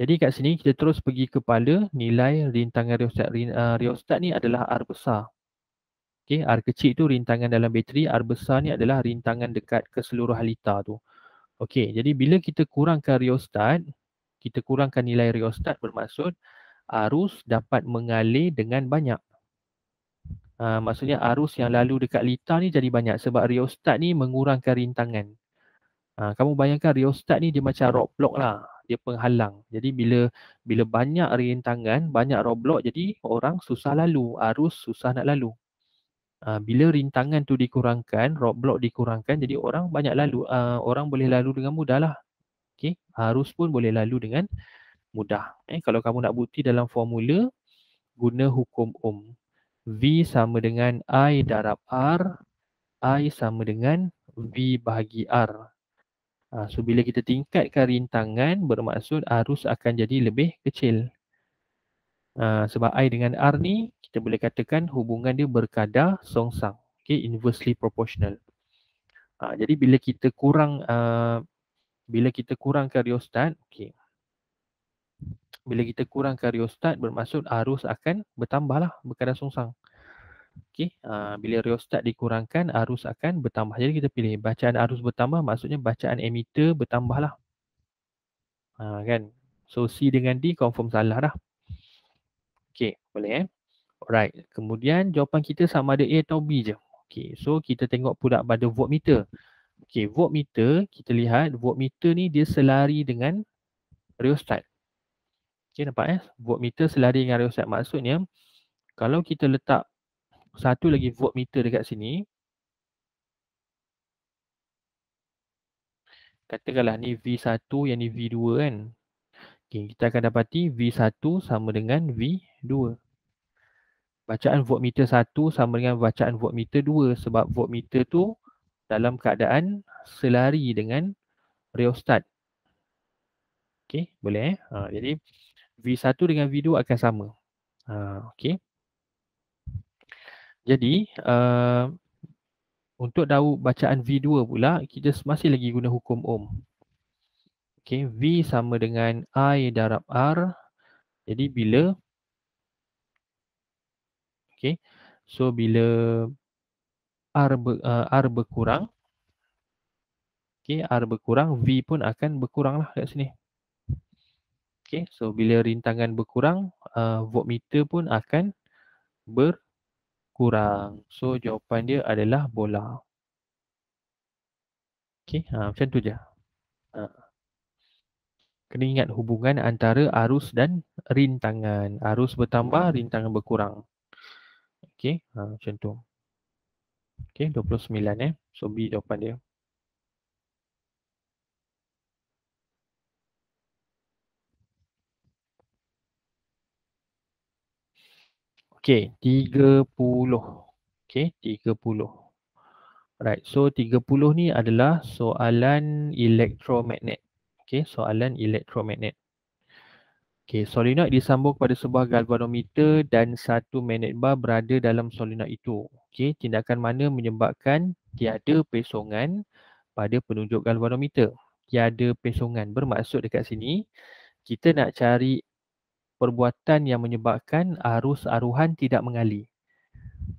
Jadi kat sini kita terus pergi kepada nilai rintangan rheostat. Eh, rheostat ni adalah R besar. Okey, R kecil tu rintangan dalam bateri, R besar ni adalah rintangan dekat keseluruhan litar tu. Okey, jadi bila kita kurangkan rheostat, kita kurangkan nilai rheostat bermaksud arus dapat mengalir dengan banyak. Ah, maksudnya arus yang lalu dekat litar ni jadi banyak sebab rheostat ni mengurangkan rintangan. Uh, kamu bayangkan rheostat ni dia macam roadblock lah. Dia penghalang. Jadi bila bila banyak rintangan, banyak roadblock jadi orang susah lalu, arus susah nak lalu. Uh, bila rintangan tu dikurangkan, roadblock dikurangkan jadi orang banyak lalu, uh, orang boleh lalu dengan mudah lah. Okay. Arus pun boleh lalu dengan mudah. Eh, kalau kamu nak bukti dalam formula, guna hukum Ohm. V sama dengan I darab R. I sama dengan V bahagi R. Ha, so bila kita tingkatkan rintangan bermaksud arus akan jadi lebih kecil. Ha, sebab I dengan R ni kita boleh katakan hubungan dia berkadar songsang. Okay, inversely proportional. Ha, jadi bila kita kurang uh, bila kita kurangkan rheostat, okay, bila kita kurangkan rheostat bermaksud arus akan bertambahlah berkadar songsang. Okey, uh, bila rheostat dikurangkan arus akan bertambah. Jadi kita pilih bacaan arus bertambah maksudnya bacaan emitter bertambahlah. Ha uh, kan. So C dengan D confirm salah dah. Okey, boleh eh. Alright. Kemudian jawapan kita sama ada A atau B je. Okey, so kita tengok pula pada voltmeter. Okey, voltmeter kita lihat voltmeter ni dia selari dengan rheostat. Okey nampak eh voltmeter selari dengan rheostat maksudnya kalau kita letak satu lagi voltmeter dekat sini katakanlah ni V1 yang ni V2 kan. Okey kita akan dapati V1 sama dengan V2. Bacaan voltmeter 1 sama dengan bacaan voltmeter 2 sebab voltmeter tu dalam keadaan selari dengan rheostat. Okey boleh eh. Ha, jadi V1 dengan V2 akan sama. Uh, okay. Jadi, uh, untuk dahulu bacaan V2 pula, kita masih lagi guna hukum Ohm. Okay, V sama dengan I darab R. Jadi, bila... Okay, so bila R, ber, uh, eh, R berkurang, okay, R berkurang, V pun akan berkurang lah. kat sini. Okay, so bila rintangan berkurang, uh, voltmeter pun akan berkurang. So jawapan dia adalah bola. Okay, ha, macam tu je. Ha. Kena ingat hubungan antara arus dan rintangan. Arus bertambah, rintangan berkurang. Okay, ha, macam tu. Okay, 29 eh. So B jawapan dia. Okay, tiga puluh. Okay, tiga puluh. Alright, so tiga puluh ni adalah soalan elektromagnet. Okay, soalan elektromagnet. Okay, solenoid disambung pada sebuah galvanometer dan satu magnet bar berada dalam solenoid itu. Okay, tindakan mana menyebabkan tiada pesongan pada penunjuk galvanometer? Tiada pesongan bermaksud dekat sini kita nak cari perbuatan yang menyebabkan arus aruhan tidak mengalir.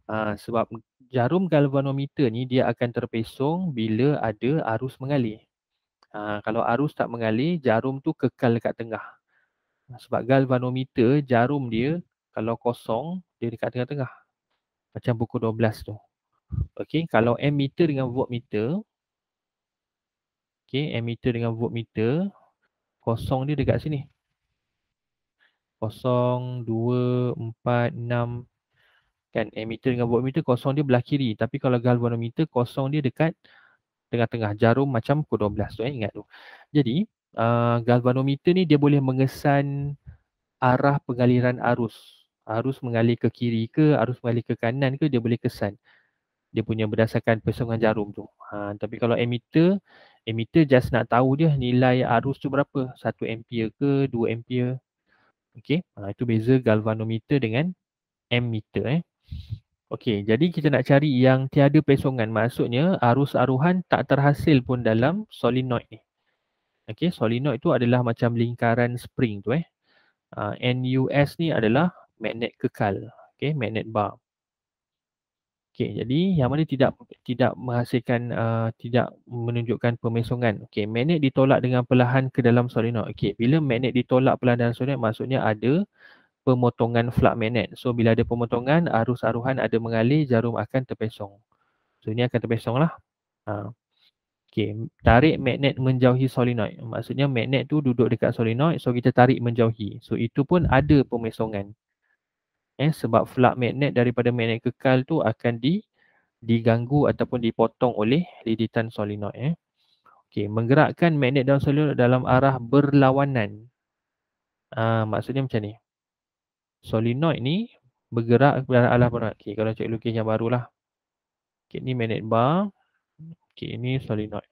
Ha, sebab jarum galvanometer ni dia akan terpesong bila ada arus mengalir. Ha, kalau arus tak mengalir, jarum tu kekal dekat tengah. Ah, sebab galvanometer, jarum dia kalau kosong, dia dekat tengah-tengah. Macam buku 12 tu. Okay, kalau ammeter dengan voltmeter. Okay, ammeter dengan voltmeter. Kosong dia dekat sini. 0.046 kan ammeter dengan voltmeter kosong dia belah kiri tapi kalau galvanometer kosong dia dekat tengah-tengah jarum macam pukul 12 tu eh, ingat tu. Jadi uh, galvanometer ni dia boleh mengesan arah pengaliran arus. Arus mengalir ke kiri ke, arus mengalir ke kanan ke dia boleh kesan. Dia punya berdasarkan persungan jarum tu. Ha, tapi kalau emitter, emitter just nak tahu dia nilai arus tu berapa. 1 ampere ke 2 ampere Okey, uh, itu beza galvanometer dengan ammeter eh. Okey, jadi kita nak cari yang tiada pesongan. Maksudnya arus-aruhan tak terhasil pun dalam solenoid ni. Okey, solenoid tu adalah macam lingkaran spring tu eh. Uh, NUS ni adalah magnet kekal. Okey, magnet bar. Okey, jadi yang mana tidak tidak menghasilkan uh, tidak menunjukkan pemesongan. Okey, magnet ditolak dengan perlahan ke dalam solenoid. Okey, bila magnet ditolak perlahan dalam solenoid maksudnya ada pemotongan flux magnet. So bila ada pemotongan, arus aruhan ada mengalir, jarum akan terpesong. So ini akan terpesong lah. Ha. Okay. tarik magnet menjauhi solenoid. Maksudnya magnet tu duduk dekat solenoid, so kita tarik menjauhi. So itu pun ada pemesongan eh sebab flux magnet daripada magnet kekal tu akan di diganggu ataupun dipotong oleh lilitan solenoid eh okey menggerakkan magnet dalam solenoid dalam arah berlawanan ah uh, maksudnya macam ni solenoid ni bergerak ke arah berlawanan okey kalau cek lukis yang barulah okey ni magnet bar okey ini solenoid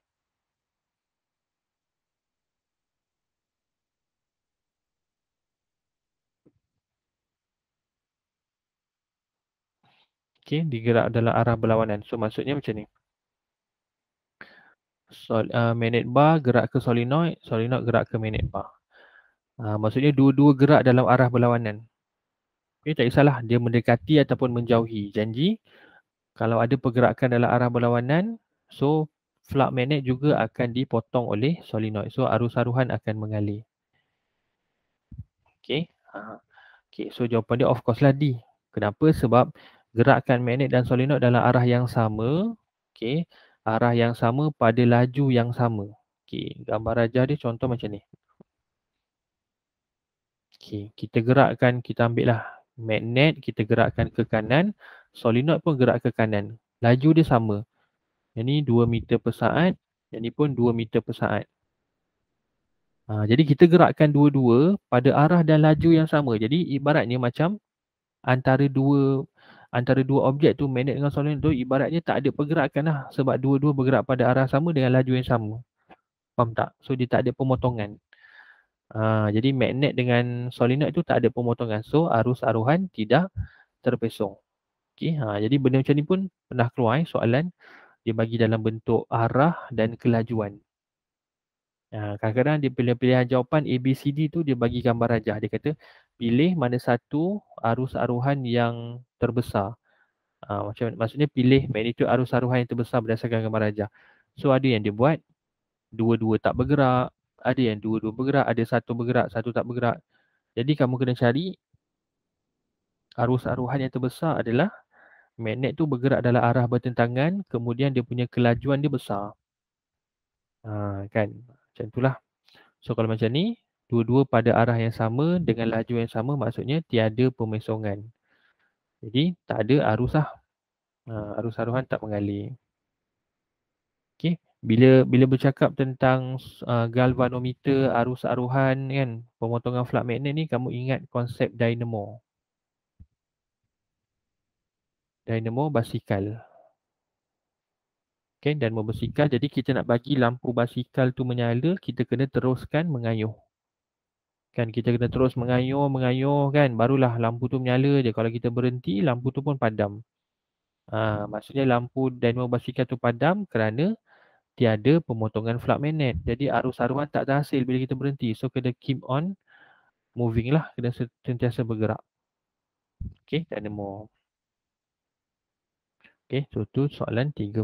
okey digerak dalam arah berlawanan so maksudnya macam ni so uh, magnet bar gerak ke solenoid solenoid gerak ke magnet bar uh, maksudnya dua-dua gerak dalam arah berlawanan okey tak kisahlah dia mendekati ataupun menjauhi janji kalau ada pergerakan dalam arah berlawanan so flux magnet juga akan dipotong oleh solenoid so arus aruhan akan mengalir okey uh, okey so jawapan dia of course lah D kenapa sebab gerakan magnet dan solenoid dalam arah yang sama okey arah yang sama pada laju yang sama okey gambar rajah dia contoh macam ni okey kita gerakkan kita ambil lah magnet kita gerakkan ke kanan solenoid pun gerak ke kanan laju dia sama yang ni 2 meter per saat yang ni pun 2 meter per saat ha, jadi kita gerakkan dua-dua pada arah dan laju yang sama jadi ibaratnya macam antara dua antara dua objek tu magnet dengan solenoid tu ibaratnya tak ada pergerakan lah sebab dua-dua bergerak pada arah sama dengan laju yang sama faham tak? so dia tak ada pemotongan uh, jadi magnet dengan solenoid tu tak ada pemotongan so arus aruhan tidak terpesong okay, ha, jadi benda macam ni pun pernah keluar eh, soalan dia bagi dalam bentuk arah dan kelajuan Ya, kadang-kadang dia pilihan-pilihan jawapan A, B, C, D tu dia bagi gambar je. Dia kata pilih mana satu arus aruhan yang terbesar. Ha, macam Maksudnya pilih magnitude arus aruhan yang terbesar berdasarkan gambar ajar. So ada yang dia buat dua-dua tak bergerak, ada yang dua-dua bergerak, ada satu bergerak, satu tak bergerak. Jadi kamu kena cari arus aruhan yang terbesar adalah magnet tu bergerak dalam arah bertentangan kemudian dia punya kelajuan dia besar. Ha, kan? macam itulah. So kalau macam ni, dua-dua pada arah yang sama dengan laju yang sama maksudnya tiada pemesongan. Jadi tak ada arus lah. Uh, arus aruhan tak mengalir. Okay. Bila bila bercakap tentang uh, galvanometer, arus aruhan kan, pemotongan flat magnet ni kamu ingat konsep dynamo. Dynamo basikal. Okay, dan membersihkan jadi kita nak bagi lampu basikal tu menyala kita kena teruskan mengayuh kan kita kena terus mengayuh mengayuh kan barulah lampu tu menyala je kalau kita berhenti lampu tu pun padam ha, maksudnya lampu dynamo basikal tu padam kerana tiada pemotongan flat magnet jadi arus haruan tak terhasil bila kita berhenti so kena keep on moving lah kena sentiasa bergerak okey dynamo Okay, so tu soalan 30.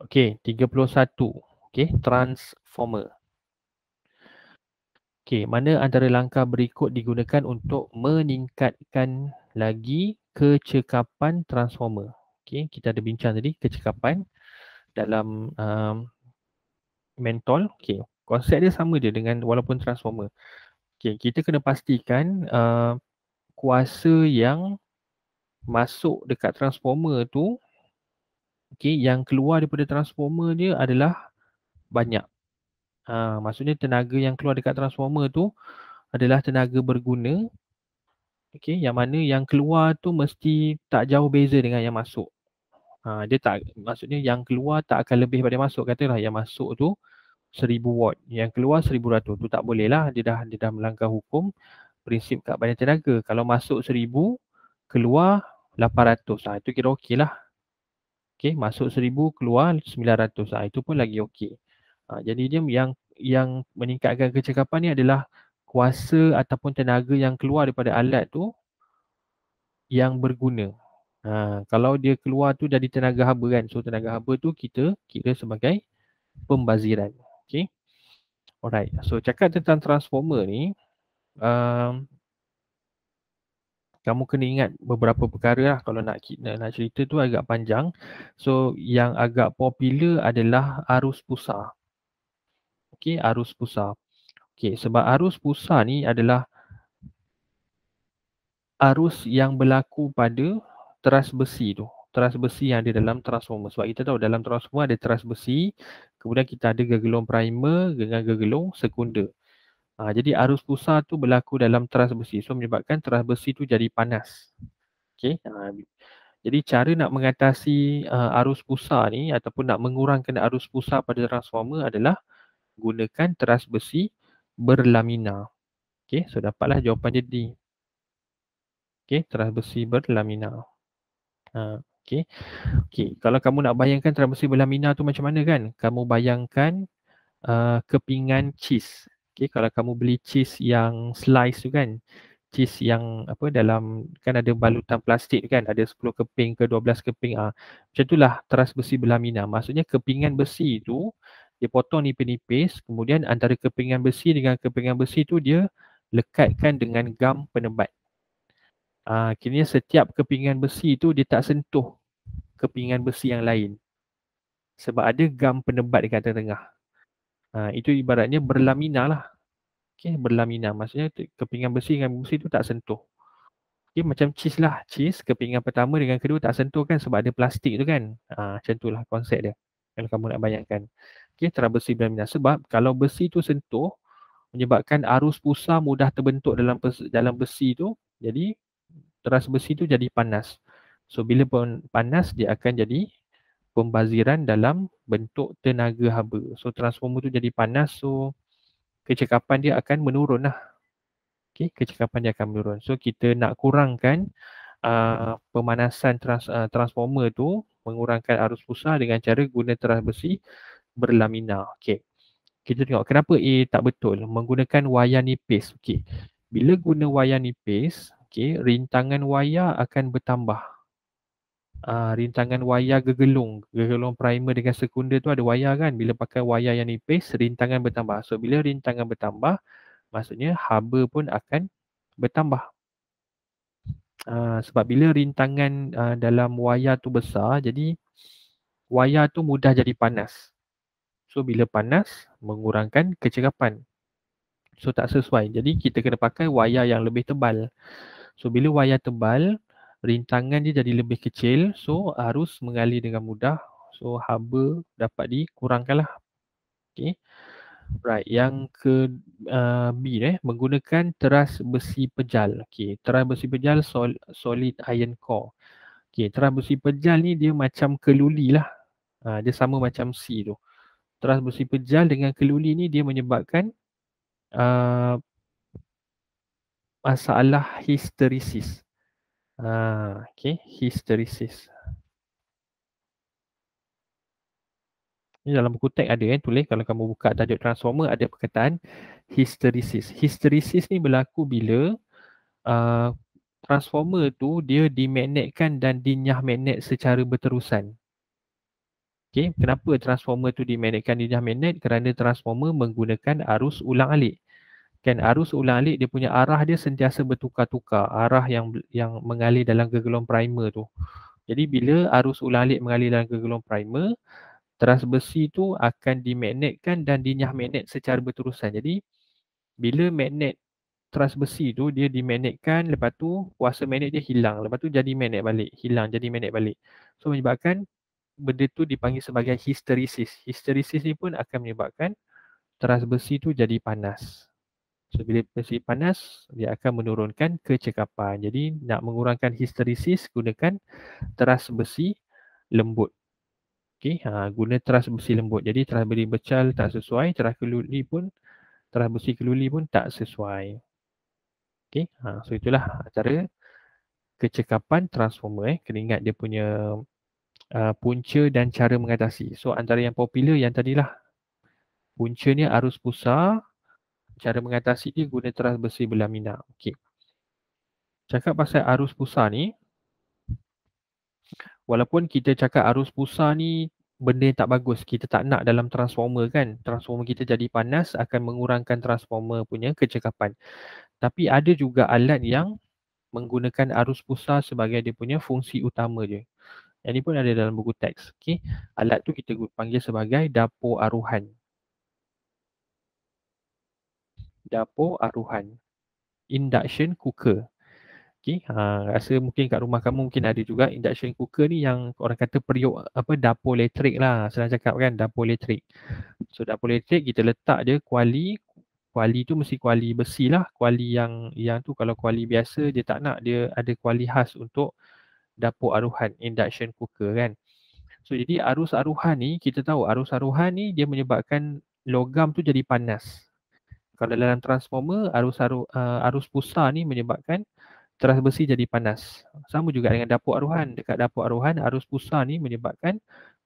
Okey, 31. Okey, transformer. Okey, mana antara langkah berikut digunakan untuk meningkatkan lagi kecekapan transformer? Okey, kita ada bincang tadi kecekapan dalam um, mentol. Okey, konsep dia sama dia dengan walaupun transformer. Okey, kita kena pastikan uh, kuasa yang masuk dekat transformer tu okay, yang keluar daripada transformer dia adalah banyak. Ha, maksudnya tenaga yang keluar dekat transformer tu adalah tenaga berguna. Okay, yang mana yang keluar tu mesti tak jauh beza dengan yang masuk. Ha, dia tak, maksudnya yang keluar tak akan lebih daripada masuk. Katalah yang masuk tu seribu watt. Yang keluar seribu ratus Tu tak boleh lah. Dia dah, dia dah melanggar hukum prinsip kat banyak tenaga. Kalau masuk seribu, keluar 800. Ha, itu kira okey lah. Okey, masuk 1000 keluar 900. Ah itu pun lagi okey. Ha, jadi dia yang yang meningkatkan kecakapan ni adalah kuasa ataupun tenaga yang keluar daripada alat tu yang berguna. Ha, kalau dia keluar tu jadi tenaga haba kan. So tenaga haba tu kita kira sebagai pembaziran. Okey. Alright. So cakap tentang transformer ni um, kamu kena ingat beberapa perkara lah kalau nak, nak cerita tu agak panjang. So yang agak popular adalah arus pusar. Okey, arus pusar. Okey, sebab arus pusar ni adalah arus yang berlaku pada teras besi tu. Teras besi yang ada dalam transformer. Sebab kita tahu dalam transformer ada teras besi, kemudian kita ada gergelong primer dengan gergelong sekunder. Ha, jadi arus pusar tu berlaku dalam teras besi. So menyebabkan teras besi tu jadi panas. Okay. Ha, ah, jadi cara nak mengatasi uh, arus pusar ni ataupun nak mengurangkan arus pusar pada transformer adalah gunakan teras besi berlamina. Okay. So dapatlah jawapan dia D. Okay. Teras besi berlamina. Ha, okay. Okay. Kalau kamu nak bayangkan teras besi berlamina tu macam mana kan? Kamu bayangkan uh, kepingan cheese. Okay, kalau kamu beli cheese yang slice tu kan, cheese yang apa dalam kan ada balutan plastik kan, ada 10 keping ke 12 keping Ha. Macam itulah teras besi berlamina. Maksudnya kepingan besi itu dia potong nipis-nipis, kemudian antara kepingan besi dengan kepingan besi itu dia lekatkan dengan gam penebat. Ah, ha, kini setiap kepingan besi itu dia tak sentuh kepingan besi yang lain. Sebab ada gam penebat di tengah-tengah. Ah, itu ibaratnya berlamina lah. Okay, berlamina maksudnya kepingan besi dengan besi tu tak sentuh. Okay, macam cheese lah. Cheese kepingan pertama dengan kedua tak sentuh kan sebab ada plastik tu kan. Ha, macam tu lah konsep dia. Kalau kamu nak bayangkan. Okay, besi berlamina. Sebab kalau besi tu sentuh menyebabkan arus pusa mudah terbentuk dalam dalam besi tu. Jadi teras besi tu jadi panas. So bila pun panas dia akan jadi pembaziran dalam bentuk tenaga haba. So transformer tu jadi panas so kecekapan dia akan menurun lah. Okay, kecekapan dia akan menurun. So kita nak kurangkan uh, pemanasan trans, uh, transformer tu mengurangkan arus pusat dengan cara guna teras besi berlamina. Okay. Kita tengok kenapa A tak betul menggunakan wayar nipis. Okay. Bila guna wayar nipis, okay, rintangan wayar akan bertambah uh, rintangan wayar gegelung. Gegelung primer dengan sekunder tu ada wayar kan. Bila pakai wayar yang nipis, rintangan bertambah. So bila rintangan bertambah, maksudnya haba pun akan bertambah. Uh, sebab bila rintangan uh, dalam wayar tu besar, jadi wayar tu mudah jadi panas. So bila panas, mengurangkan kecerapan. So tak sesuai. Jadi kita kena pakai wayar yang lebih tebal. So bila wayar tebal, rintangan dia jadi lebih kecil so arus mengalir dengan mudah so haba dapat dikurangkanlah okey right yang ke uh, B eh menggunakan teras besi pejal okey teras besi pejal sol, solid iron core okey teras besi pejal ni dia macam keluli lah uh, dia sama macam C tu teras besi pejal dengan keluli ni dia menyebabkan uh, masalah histeresis Ah, okay, hysteresis. Ini dalam buku teks ada yang eh, tulis kalau kamu buka tajuk transformer ada perkataan hysteresis. Hysteresis ni berlaku bila uh, transformer tu dia dimagnetkan dan dinyah magnet secara berterusan. Okey, kenapa transformer tu dimagnetkan dinyah magnet? Kerana transformer menggunakan arus ulang-alik kan arus ulang alik dia punya arah dia sentiasa bertukar-tukar arah yang yang mengalir dalam gerglong primer tu jadi bila arus ulang alik mengalir dalam gerglong primer besi tu akan dimagnetkan dan dinyah magnet secara berterusan jadi bila magnet besi tu dia dimagnetkan lepas tu kuasa magnet dia hilang lepas tu jadi magnet balik hilang jadi magnet balik so menyebabkan benda tu dipanggil sebagai histeresis. Histeresis ni pun akan menyebabkan besi tu jadi panas So bila pasir panas, dia akan menurunkan kecekapan. Jadi nak mengurangkan histerisis gunakan teras besi lembut. Okey, ha, guna teras besi lembut. Jadi teras besi becal tak sesuai, teras keluli pun teras besi keluli pun tak sesuai. Okey, ha, so itulah cara kecekapan transformer eh. Kena ingat dia punya uh, punca dan cara mengatasi. So antara yang popular yang tadilah. ni arus pusar, cara mengatasi dia guna teras besi berlamina. Okey. Cakap pasal arus pusar ni walaupun kita cakap arus pusar ni benda yang tak bagus, kita tak nak dalam transformer kan. Transformer kita jadi panas akan mengurangkan transformer punya kecekapan. Tapi ada juga alat yang menggunakan arus pusar sebagai dia punya fungsi utama je. Yang ni pun ada dalam buku teks. Okey. Alat tu kita panggil sebagai dapur aruhan. dapur aruhan induction cooker okey ha rasa mungkin kat rumah kamu mungkin ada juga induction cooker ni yang orang kata periuk apa dapur elektrik lah senang cakap kan dapur elektrik so dapur elektrik kita letak je kuali kuali tu mesti kuali besi lah kuali yang yang tu kalau kuali biasa dia tak nak dia ada kuali khas untuk dapur aruhan induction cooker kan so jadi arus aruhan ni kita tahu arus aruhan ni dia menyebabkan logam tu jadi panas kalau dalam transformer arus arus, uh, eh, arus pusar ni menyebabkan teras besi jadi panas. Sama juga dengan dapur aruhan. Dekat dapur aruhan arus pusar ni menyebabkan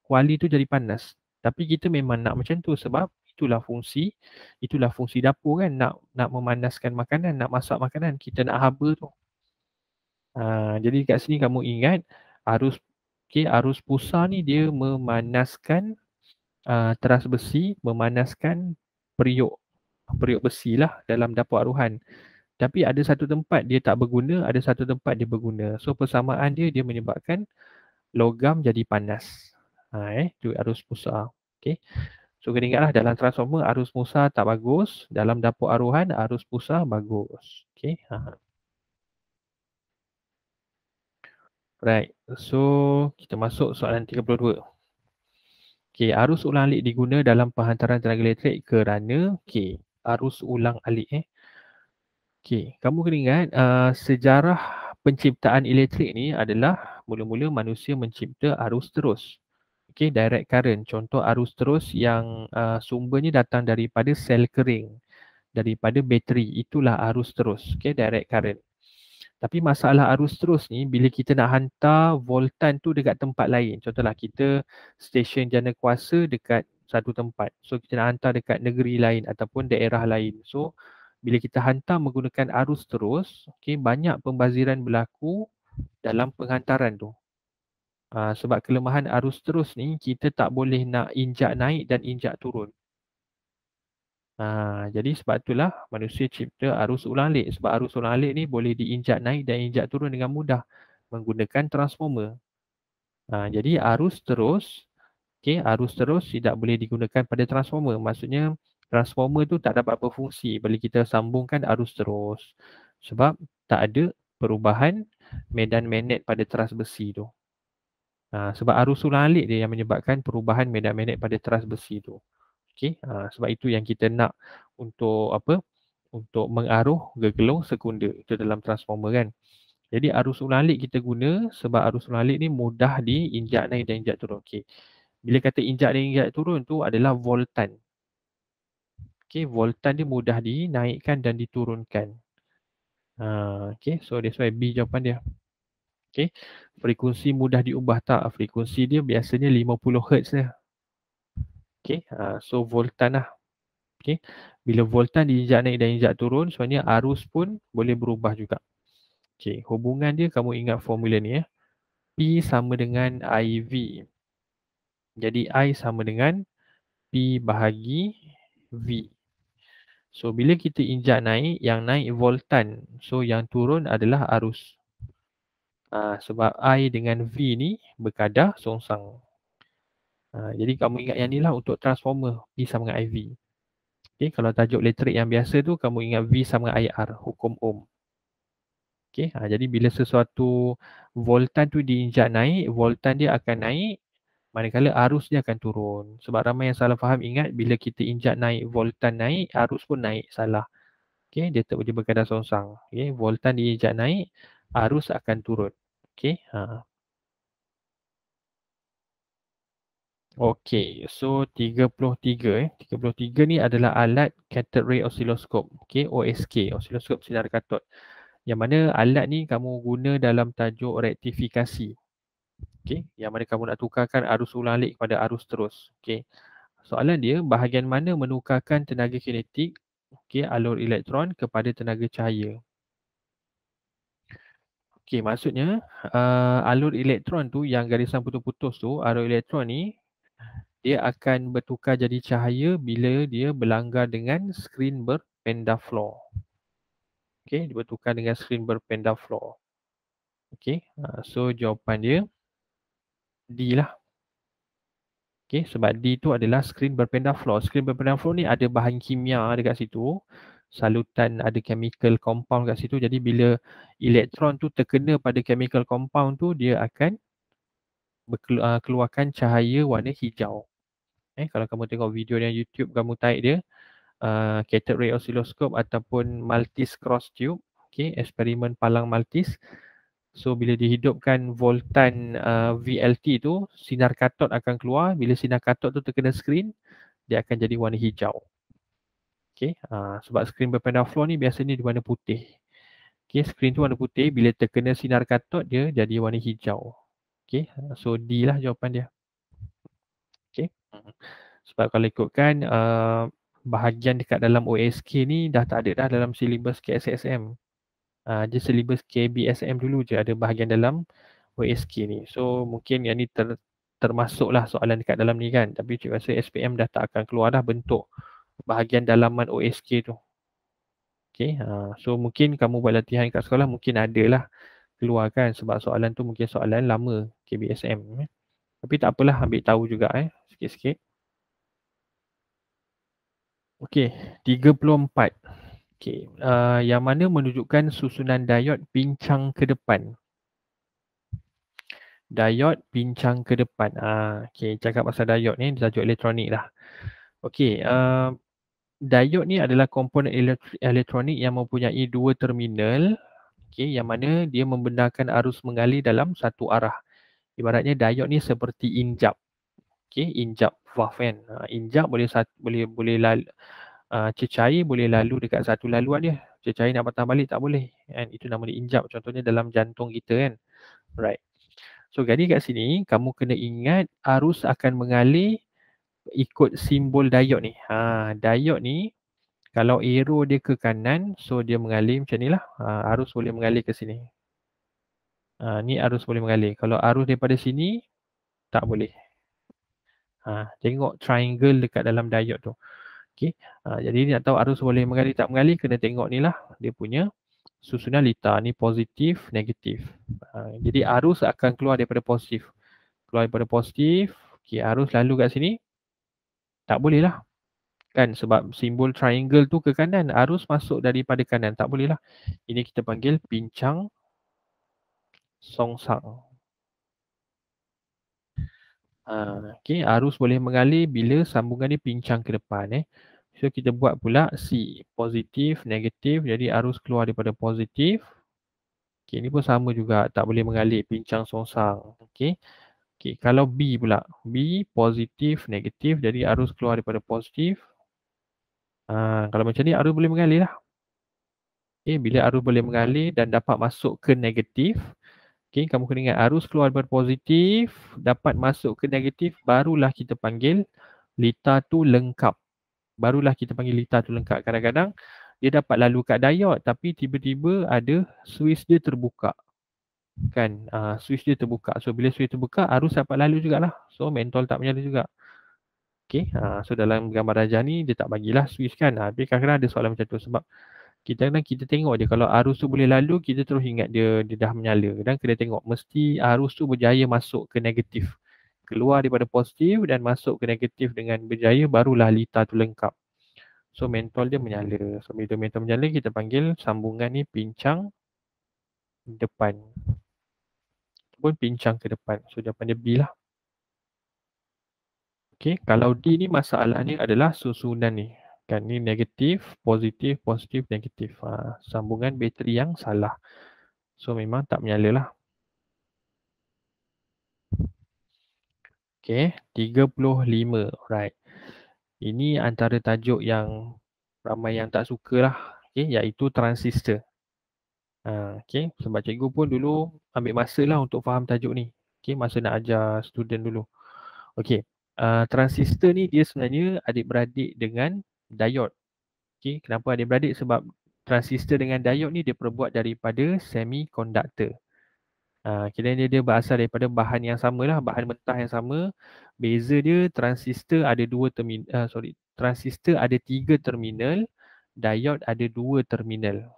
kuali tu jadi panas. Tapi kita memang nak macam tu sebab itulah fungsi itulah fungsi dapur kan nak nak memanaskan makanan, nak masak makanan, kita nak haba tu. Uh, jadi dekat sini kamu ingat arus okay, arus pusar ni dia memanaskan uh, teras besi, memanaskan periuk periuk besi lah dalam dapur aruhan. Tapi ada satu tempat dia tak berguna, ada satu tempat dia berguna. So persamaan dia, dia menyebabkan logam jadi panas. Ha, eh, itu arus musa. Okay. So kena ingatlah dalam transformer arus musa tak bagus, dalam dapur aruhan arus musa bagus. Okay. Ha. ha. Right. So kita masuk soalan 32. Okay, arus ulang alik diguna dalam penghantaran tenaga elektrik kerana okay, arus ulang alik eh. Okey, kamu kena ingat uh, sejarah penciptaan elektrik ni adalah mula-mula manusia mencipta arus terus. Okey, direct current. Contoh arus terus yang uh, sumbernya datang daripada sel kering, daripada bateri. Itulah arus terus. Okey, direct current. Tapi masalah arus terus ni bila kita nak hantar voltan tu dekat tempat lain. Contohlah kita stesen jana kuasa dekat satu tempat. So kita nak hantar dekat negeri lain ataupun daerah lain. So bila kita hantar menggunakan arus terus, okay, banyak pembaziran berlaku dalam penghantaran tu. Ha, sebab kelemahan arus terus ni kita tak boleh nak injak naik dan injak turun. Ha, jadi sebab itulah manusia cipta arus ulang alik. Sebab arus ulang alik ni boleh diinjak naik dan injak turun dengan mudah menggunakan transformer. Ha, jadi arus terus okey arus terus tidak boleh digunakan pada transformer maksudnya transformer tu tak dapat berfungsi bila kita sambungkan arus terus sebab tak ada perubahan medan magnet pada teras besi tu ha, sebab arus ulang-alik dia yang menyebabkan perubahan medan magnet pada teras besi tu okey ha, sebab itu yang kita nak untuk apa untuk mengaruh gegelung sekunder itu dalam transformer kan jadi arus ulang-alik kita guna sebab arus ulang-alik ni mudah diinjak naik dan injak turun okey bila kata injak dan injak turun tu adalah voltan. Okay, voltan dia mudah dinaikkan dan diturunkan. Uh, ha, okay, so that's why B jawapan dia. Okay, frekuensi mudah diubah tak? Frekuensi dia biasanya 50 Hz lah. Okay, uh, ha, so voltan lah. Okay, bila voltan diinjak naik dan injak turun, sebenarnya arus pun boleh berubah juga. Okay, hubungan dia kamu ingat formula ni ya. P sama dengan IV. Jadi I sama dengan P bahagi V. So bila kita injak naik, yang naik voltan. So yang turun adalah arus. Ha, sebab I dengan V ni berkadar songsang. Ha, jadi kamu ingat yang ni lah untuk transformer P sama dengan IV. Okay, kalau tajuk elektrik yang biasa tu kamu ingat V sama dengan IR, hukum Ohm. Okay, ha, jadi bila sesuatu voltan tu diinjak naik, voltan dia akan naik manakala dia akan turun. Sebab ramai yang salah faham ingat bila kita injak naik voltan naik, arus pun naik salah. Okay, dia tak boleh berkadar songsang. Okay, voltan diinjak naik, arus akan turun. Okay, ha. Okay, so 33 eh. 33 ni adalah alat cathode ray oscilloscope. Okay, OSK, oscilloscope sinar katod. Yang mana alat ni kamu guna dalam tajuk rektifikasi. Okey, yang mana kamu nak tukarkan arus ulang alik kepada arus terus. Okey. Soalan dia bahagian mana menukarkan tenaga kinetik okey alur elektron kepada tenaga cahaya. Okey, maksudnya uh, alur elektron tu yang garisan putus-putus tu, arus elektron ni dia akan bertukar jadi cahaya bila dia berlanggar dengan skrin berpendaflor. Okey, dia bertukar dengan skrin berpendaflor. Okey, uh, so jawapan dia D lah. Okay, sebab D tu adalah skrin berpendar floor. Screen berpendar floor ni ada bahan kimia kat situ. Salutan ada chemical compound kat situ. Jadi bila elektron tu terkena pada chemical compound tu, dia akan ah, keluarkan cahaya warna hijau. Eh, kalau kamu tengok video yang YouTube kamu taik dia, uh, ray oscilloscope ataupun multis cross tube, okay, eksperimen palang multis, So bila dihidupkan voltan uh, VLT tu sinar katod akan keluar bila sinar katod tu terkena skrin dia akan jadi warna hijau. Okay uh, sebab skrin berpendaflor ni biasanya dia warna putih. Okay skrin tu warna putih bila terkena sinar katod dia jadi warna hijau. Okay uh, so D lah jawapan dia. Okay Sebab kalau ikutkan uh, bahagian dekat dalam OSK ni dah tak ada dah dalam silibus KSSM uh, ah, je silibus KBSM dulu je ada bahagian dalam OSK ni. So mungkin yang ni ter, termasuklah soalan dekat dalam ni kan. Tapi cikgu rasa SPM dah tak akan keluar dah bentuk bahagian dalaman OSK tu. Okay. Uh, ha, so mungkin kamu buat latihan kat sekolah mungkin ada lah keluar kan. Sebab soalan tu mungkin soalan lama KBSM. Eh. Tapi tak apalah ambil tahu juga eh. Sikit-sikit. Okey, 34. Okey, uh, yang mana menunjukkan susunan diod pincang ke depan. Diod pincang ke depan. Ah, uh, okay, cakap pasal diod ni, diod elektronik lah. Okey, uh, diod ni adalah komponen elektronik yang mempunyai dua terminal. Okey, yang mana dia membenarkan arus mengalir dalam satu arah. Ibaratnya diod ni seperti injap. Okey, injap valve kan. ah, Injak boleh satu, boleh boleh lalu, Ah, cecair boleh lalu dekat satu laluan dia cecair nak patah balik tak boleh and itu nama dia injap contohnya dalam jantung kita kan right so jadi kat sini kamu kena ingat arus akan mengalir ikut simbol diod ni ha diod ni kalau arrow dia ke kanan so dia mengalir macam ni lah ha, arus boleh mengalir ke sini ha, ni arus boleh mengalir kalau arus daripada sini tak boleh ha, tengok triangle dekat dalam diod tu Okey. Ha, jadi nak tahu arus boleh mengalir tak mengalir kena tengok ni lah dia punya susunan litar ni positif negatif. Ha, jadi arus akan keluar daripada positif. Keluar daripada positif, okey arus lalu kat sini tak boleh lah. Kan sebab simbol triangle tu ke kanan, arus masuk daripada kanan. Tak boleh lah. Ini kita panggil pincang songsang. Ah, okay, arus boleh mengalir bila sambungan ni pincang ke depan eh. So kita buat pula C positif negatif jadi arus keluar daripada positif. Okey ni pun sama juga tak boleh mengalir pincang songsang. Okey. Okey kalau B pula B positif negatif jadi arus keluar daripada positif. Ha, kalau macam ni arus boleh mengalir lah. Okey bila arus boleh mengalir dan dapat masuk ke negatif. Okay, kamu kena ingat arus keluar daripada positif dapat masuk ke negatif barulah kita panggil lita tu lengkap. Barulah kita panggil lita tu lengkap. Kadang-kadang dia dapat lalu kat diod tapi tiba-tiba ada switch dia terbuka. Kan uh, switch dia terbuka. So bila switch terbuka arus dapat lalu jugalah. So mentol tak menyala juga. Okay, uh, ah, so dalam gambar rajah ni dia tak bagilah switch kan. Uh, ah, tapi kadang-kadang ada soalan macam tu sebab kita kan kita tengok dia kalau arus tu boleh lalu kita terus ingat dia dia dah menyala dan kita tengok mesti arus tu berjaya masuk ke negatif keluar daripada positif dan masuk ke negatif dengan berjaya barulah lita tu lengkap so mentol dia menyala so bila mentol menyala kita panggil sambungan ni pincang depan ataupun pincang ke depan so jawapan dia B lah Okay, kalau D ni masalah ni adalah susunan ni kan ni negatif positif positif negatif ha, sambungan bateri yang salah so memang tak menyala lah okey 35 right ini antara tajuk yang ramai yang tak sukalah okey iaitu transistor ha, okey sebab cikgu pun dulu ambil masa lah untuk faham tajuk ni okey masa nak ajar student dulu Okay, Uh, transistor ni dia sebenarnya adik-beradik dengan diode. Okey, kenapa ada beradik Sebab transistor dengan diode ni dia perbuat daripada semiconductor. Uh, ah, kira-kira dia berasal daripada bahan yang samalah, bahan mentah yang sama. Beza dia transistor ada dua terminal, uh, sorry, transistor ada tiga terminal, diode ada dua terminal.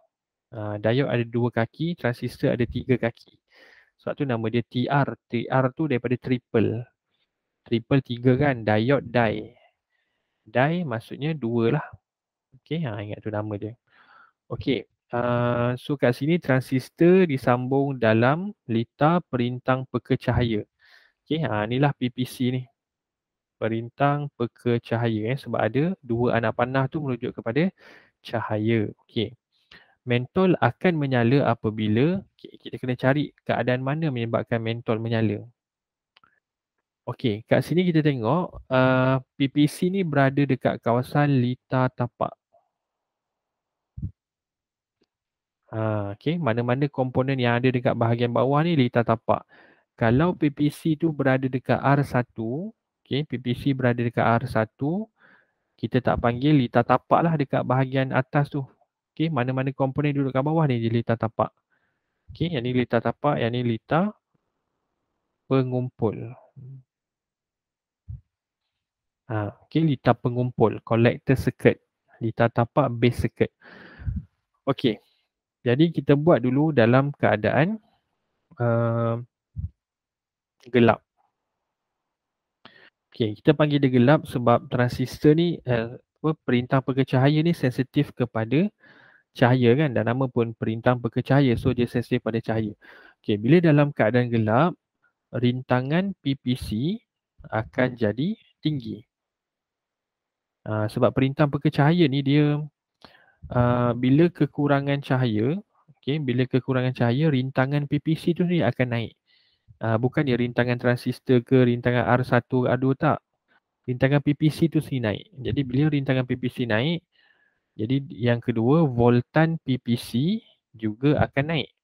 Uh, diode ada dua kaki, transistor ada tiga kaki. Sebab tu nama dia TR. TR tu daripada triple. Triple tiga kan, diode die. Die maksudnya dua lah. Okay, ha, ingat tu nama je. Okay, uh, ha, so kat sini transistor disambung dalam lita perintang peka cahaya. Okay, ha, inilah PPC ni. Perintang peka cahaya eh, sebab ada dua anak panah tu merujuk kepada cahaya. Okay, mentol akan menyala apabila okay, kita kena cari keadaan mana menyebabkan mentol menyala. Okey, kat sini kita tengok uh, PPC ni berada dekat kawasan Lita Tapak. Uh, Okey, mana-mana komponen yang ada dekat bahagian bawah ni Lita Tapak. Kalau PPC tu berada dekat R1, okey, PPC berada dekat R1, kita tak panggil Lita Tapak lah dekat bahagian atas tu. Okey, mana-mana komponen duduk kat bawah ni di Lita Tapak. Okey, yang ni Lita Tapak, yang ni Lita Pengumpul ha, okay, lita pengumpul, collector circuit, lita tapak base circuit. Okay, jadi kita buat dulu dalam keadaan uh, gelap. Okay, kita panggil dia gelap sebab transistor ni, uh, perintah pekercahaya ni sensitif kepada cahaya kan dan nama pun perintang pekercahaya so dia sensitif pada cahaya. Okay, bila dalam keadaan gelap, rintangan PPC akan jadi tinggi. Ah, sebab perintang peka cahaya ni dia uh, bila kekurangan cahaya okay, bila kekurangan cahaya rintangan PPC tu ni akan naik uh, bukan dia rintangan transistor ke rintangan R1 R2 tak rintangan PPC tu sini naik jadi bila rintangan PPC naik jadi yang kedua voltan PPC juga akan naik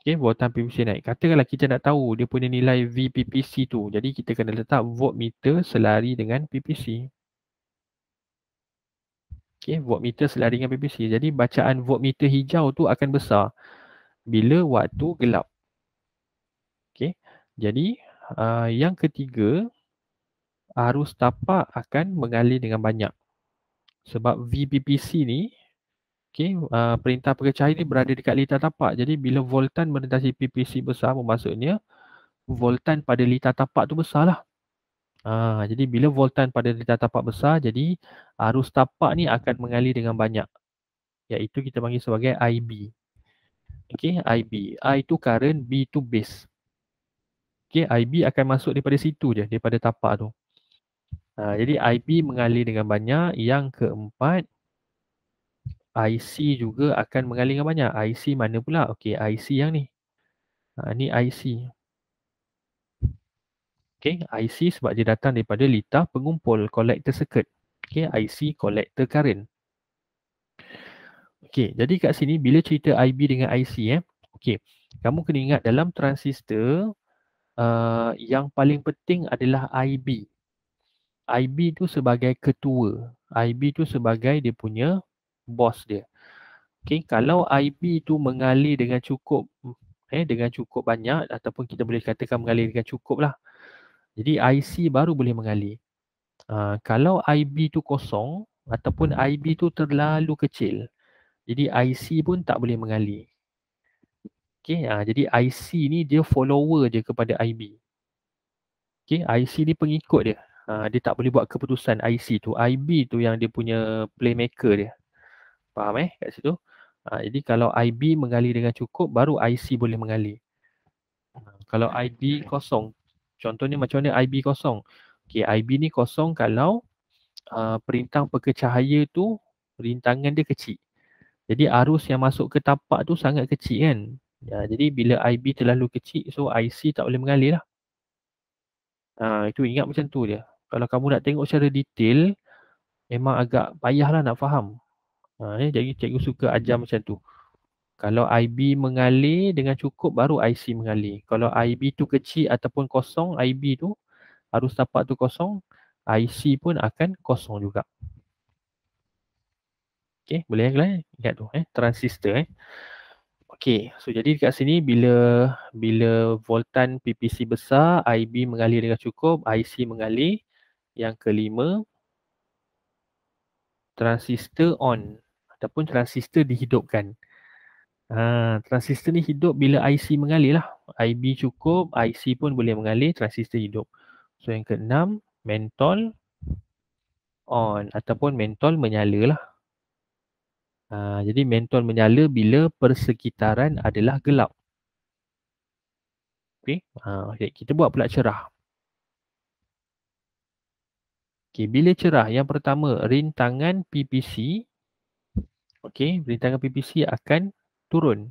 okay, voltan PVC naik. Katakanlah kita nak tahu dia punya nilai VPPC tu. Jadi kita kena letak voltmeter selari dengan PPC. Okay, voltmeter selari dengan PPC. Jadi bacaan voltmeter hijau tu akan besar bila waktu gelap. Okay, jadi uh, yang ketiga, arus tapak akan mengalir dengan banyak. Sebab VPPC ni Okay, uh, perintah pengecah ini berada dekat litar tapak. Jadi bila voltan melintasi PPC besar, maksudnya voltan pada litar tapak tu besarlah. Uh, jadi bila voltan pada litar tapak besar, jadi arus tapak ni akan mengalir dengan banyak. Yaitu kita panggil sebagai IB. Okay, IB. I tu current, B tu base. Okay, IB akan masuk daripada situ je, daripada tapak tu. Uh, jadi IB mengalir dengan banyak. Yang keempat, IC juga akan mengalirkan banyak. IC mana pula? Okey, IC yang ni. Ha, ni IC. Okey, IC sebab dia datang daripada litar pengumpul, collector circuit. Okey, IC collector current. Okey, jadi kat sini bila cerita IB dengan IC eh. Okey, kamu kena ingat dalam transistor uh, yang paling penting adalah IB. IB tu sebagai ketua. IB tu sebagai dia punya bos dia. Okay, kalau IB itu mengalir dengan cukup eh dengan cukup banyak ataupun kita boleh katakan mengalir dengan cukup lah. Jadi IC baru boleh mengalir. Uh, kalau IB itu kosong ataupun IB itu terlalu kecil. Jadi IC pun tak boleh mengalir. Okay, uh, jadi IC ni dia follower je kepada IB. Okay, IC ni pengikut dia. Uh, dia tak boleh buat keputusan IC tu. IB tu yang dia punya playmaker dia. Faham eh kat situ? Ha, jadi kalau IB mengalir dengan cukup baru IC boleh mengali. Ah, kalau IB kosong, contohnya macam mana IB kosong? Okay, IB ni kosong kalau uh, perintang pekecahaya tu rintangan dia kecil. Jadi arus yang masuk ke tapak tu sangat kecil kan? Ya, jadi bila IB terlalu kecil so IC tak boleh mengalir lah. Ha, itu ingat macam tu dia. Kalau kamu nak tengok secara detail memang agak payahlah nak faham. Ha, ya, jadi cikgu suka ajar macam tu. Kalau IB mengalir dengan cukup baru IC mengalir. Kalau IB tu kecil ataupun kosong IB tu arus tapak tu kosong IC pun akan kosong juga. Okey, boleh ya kan? Ingat tu eh transistor eh. Okey, so jadi dekat sini bila bila voltan PPC besar, IB mengalir dengan cukup, IC mengalir. Yang kelima transistor on ataupun transistor dihidupkan. Uh, transistor ni hidup bila IC mengalir lah. IB cukup, IC pun boleh mengalir, transistor hidup. So yang keenam, mentol on ataupun mentol menyala lah. Uh, jadi mentol menyala bila persekitaran adalah gelap. Okay. Uh, ah, okay, kita buat pula cerah. Okay, bila cerah, yang pertama rintangan PPC Okey, rintangan PPC akan turun.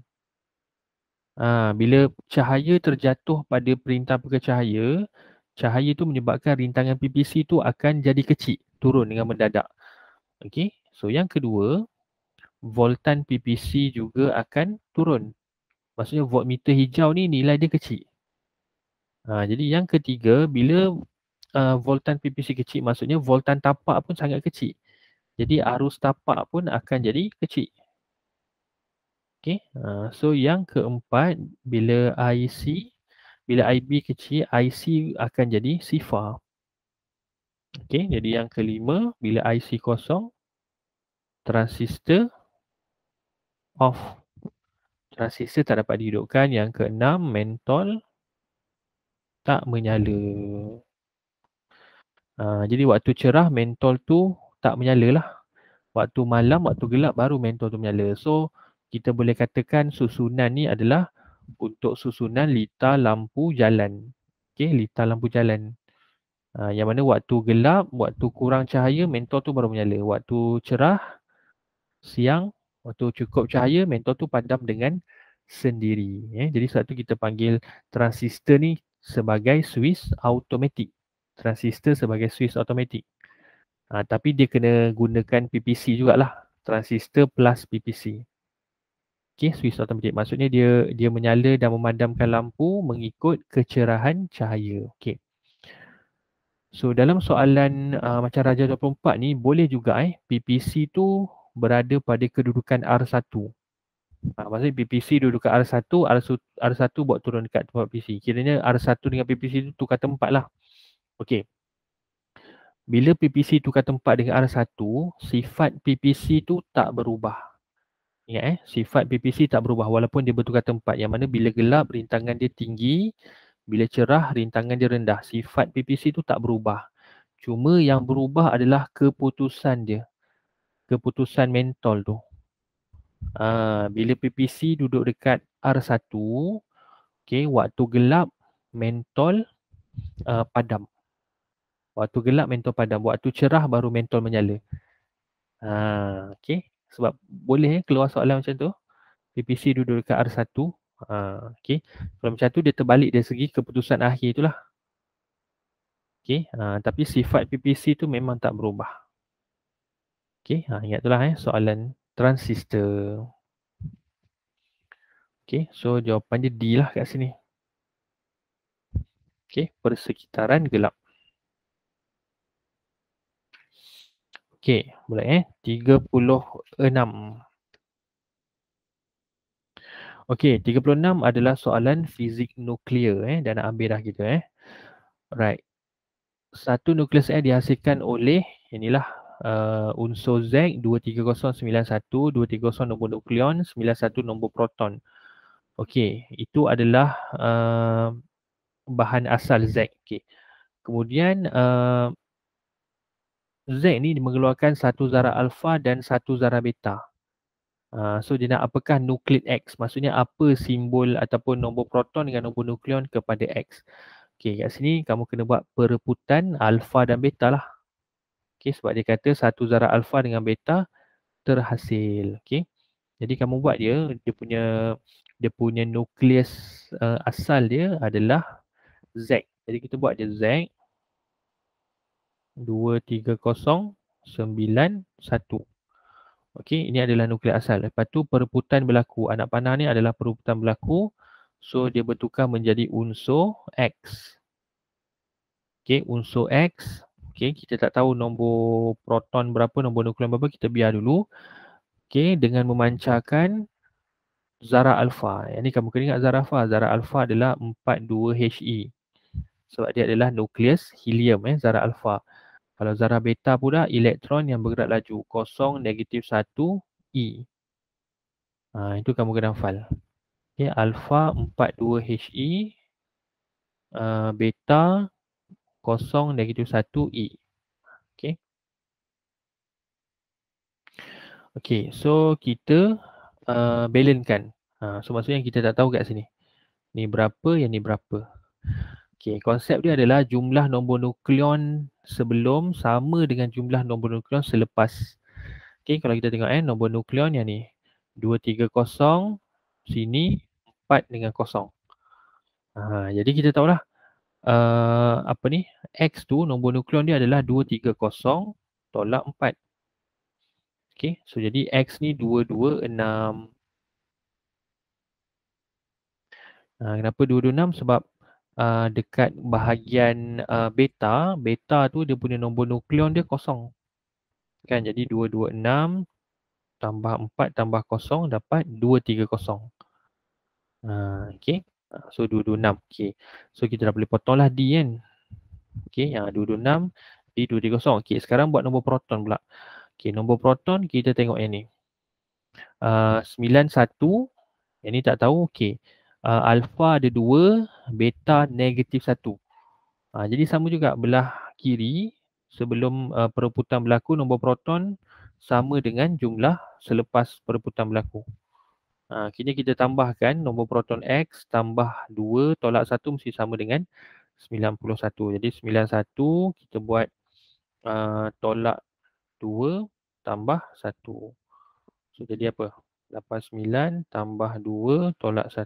Ha, bila cahaya terjatuh pada perintah pakai cahaya, cahaya itu menyebabkan rintangan PPC itu akan jadi kecil, turun dengan mendadak. Okey. so yang kedua, voltan PPC juga akan turun. Maksudnya voltmeter hijau ni nilai dia kecil. Ha, jadi yang ketiga, bila uh, voltan PPC kecil, maksudnya voltan tapak pun sangat kecil. Jadi arus tapak pun akan jadi kecil. Okay. Uh, ah, so yang keempat, bila IC, bila IB kecil, IC akan jadi sifar. Okay. Jadi yang kelima, bila IC kosong, transistor off. Transistor tak dapat dihidupkan. Yang keenam, mentol tak menyala. Uh, jadi waktu cerah, mentol tu tak menyala lah. Waktu malam, waktu gelap baru mentol tu menyala. So kita boleh katakan susunan ni adalah untuk susunan lita lampu jalan. Okay, lita lampu jalan. Ha, yang mana waktu gelap, waktu kurang cahaya, mentol tu baru menyala. Waktu cerah, siang, waktu cukup cahaya, mentol tu padam dengan sendiri. Eh, jadi satu kita panggil transistor ni sebagai swiss automatic. Transistor sebagai swiss automatic. Ha, tapi dia kena gunakan PPC jugalah. Transistor plus PPC. Okey, switch automatic. Maksudnya dia dia menyala dan memadamkan lampu mengikut kecerahan cahaya. Okay, So dalam soalan uh, macam Raja 24 ni boleh juga eh PPC tu berada pada kedudukan R1. Ha, maksudnya PPC duduk kat R1, R1, R1 buat turun dekat tempat PC. Kiranya R1 dengan PPC tu tukar tempat lah. Okay bila PPC tukar tempat dengan R1, sifat PPC tu tak berubah. Ingat eh, sifat PPC tak berubah walaupun dia bertukar tempat yang mana bila gelap rintangan dia tinggi, bila cerah rintangan dia rendah. Sifat PPC tu tak berubah. Cuma yang berubah adalah keputusan dia. Keputusan mental tu. Ha, bila PPC duduk dekat R1, okay, waktu gelap mental uh, eh, padam. Waktu gelap mentol padam. Waktu cerah baru mentol menyala. Ha, okay. Sebab boleh eh, keluar soalan macam tu. PPC duduk dekat R1. Ha, okay. Kalau macam tu dia terbalik dari segi keputusan akhir itulah. Okay. Ha, tapi sifat PPC tu memang tak berubah. Okay. Ha, ingat itulah eh, soalan transistor. Okay. So jawapan dia D lah kat sini. Okay. Persekitaran gelap. Okey, boleh eh. 36. Okey, 36 adalah soalan fizik nuklear eh. Dah nak ambil dah kita eh. Right. Satu nukleus eh dihasilkan oleh inilah uh, unsur Z 23091, 230 nombor nukleon, 91 nombor proton. Okey, itu adalah uh, bahan asal Z. Okey. Kemudian uh, Z ni mengeluarkan satu zarah alfa dan satu zarah beta. Uh, so dia nak apakah nukleid X? Maksudnya apa simbol ataupun nombor proton dengan nombor nukleon kepada X? Okey kat sini kamu kena buat pereputan alfa dan beta lah. Okey sebab dia kata satu zarah alfa dengan beta terhasil. Okey. Jadi kamu buat dia dia punya dia punya nukleus uh, asal dia adalah Z. Jadi kita buat dia Z. 23091. Okey, ini adalah nukleus asal. Lepas tu perebutan berlaku. Anak panah ni adalah perebutan berlaku. So dia bertukar menjadi unsur X. Okey, unsur X. Okey, kita tak tahu nombor proton berapa, nombor nukleon berapa, kita biar dulu. Okey, dengan memancarkan zarah alfa. Yang ni kamu kena ingat zarah alfa. Zarah alfa adalah 42 He. Sebab dia adalah nukleus helium eh, zarah alfa. Kalau zarah beta pula elektron yang bergerak laju kosong negatif satu E. Ha, itu kamu kena hafal. Okay, alpha 42 HE uh, beta kosong negatif satu E. Okay. Okay so kita uh, eh, balance kan. Ha, so maksudnya kita tak tahu kat sini. Ni berapa yang ni berapa. Okey, konsep dia adalah jumlah nombor nukleon sebelum sama dengan jumlah nombor nukleon selepas. Okey, kalau kita tengok eh nombor nukleon yang ni kosong sini 4 dengan kosong. Ha, jadi kita tahulah uh, eh, apa ni X tu nombor nukleon dia adalah kosong tolak 4. Okey, so jadi X ni 226. Ha, kenapa 226? Sebab Uh, dekat bahagian uh, beta, beta tu dia punya nombor nukleon dia kosong. Kan jadi 226 tambah 4 tambah kosong dapat 230. Uh, okay. So 226. Okay. So kita dah boleh potong lah D kan. Okay. Yang 226 di 230. Okey, sekarang buat nombor proton pula. Okey, nombor proton kita tengok yang ni. Uh, ah, 91. Yang ni tak tahu. Okey uh, alfa ada dua, beta negatif satu. Ha, jadi sama juga belah kiri sebelum uh, perebutan berlaku nombor proton sama dengan jumlah selepas perebutan berlaku. Ha, kini kita tambahkan nombor proton X tambah dua tolak satu mesti sama dengan 91. Jadi 91 kita buat uh, tolak dua tambah satu. So jadi apa? 89 tambah 2 tolak 1.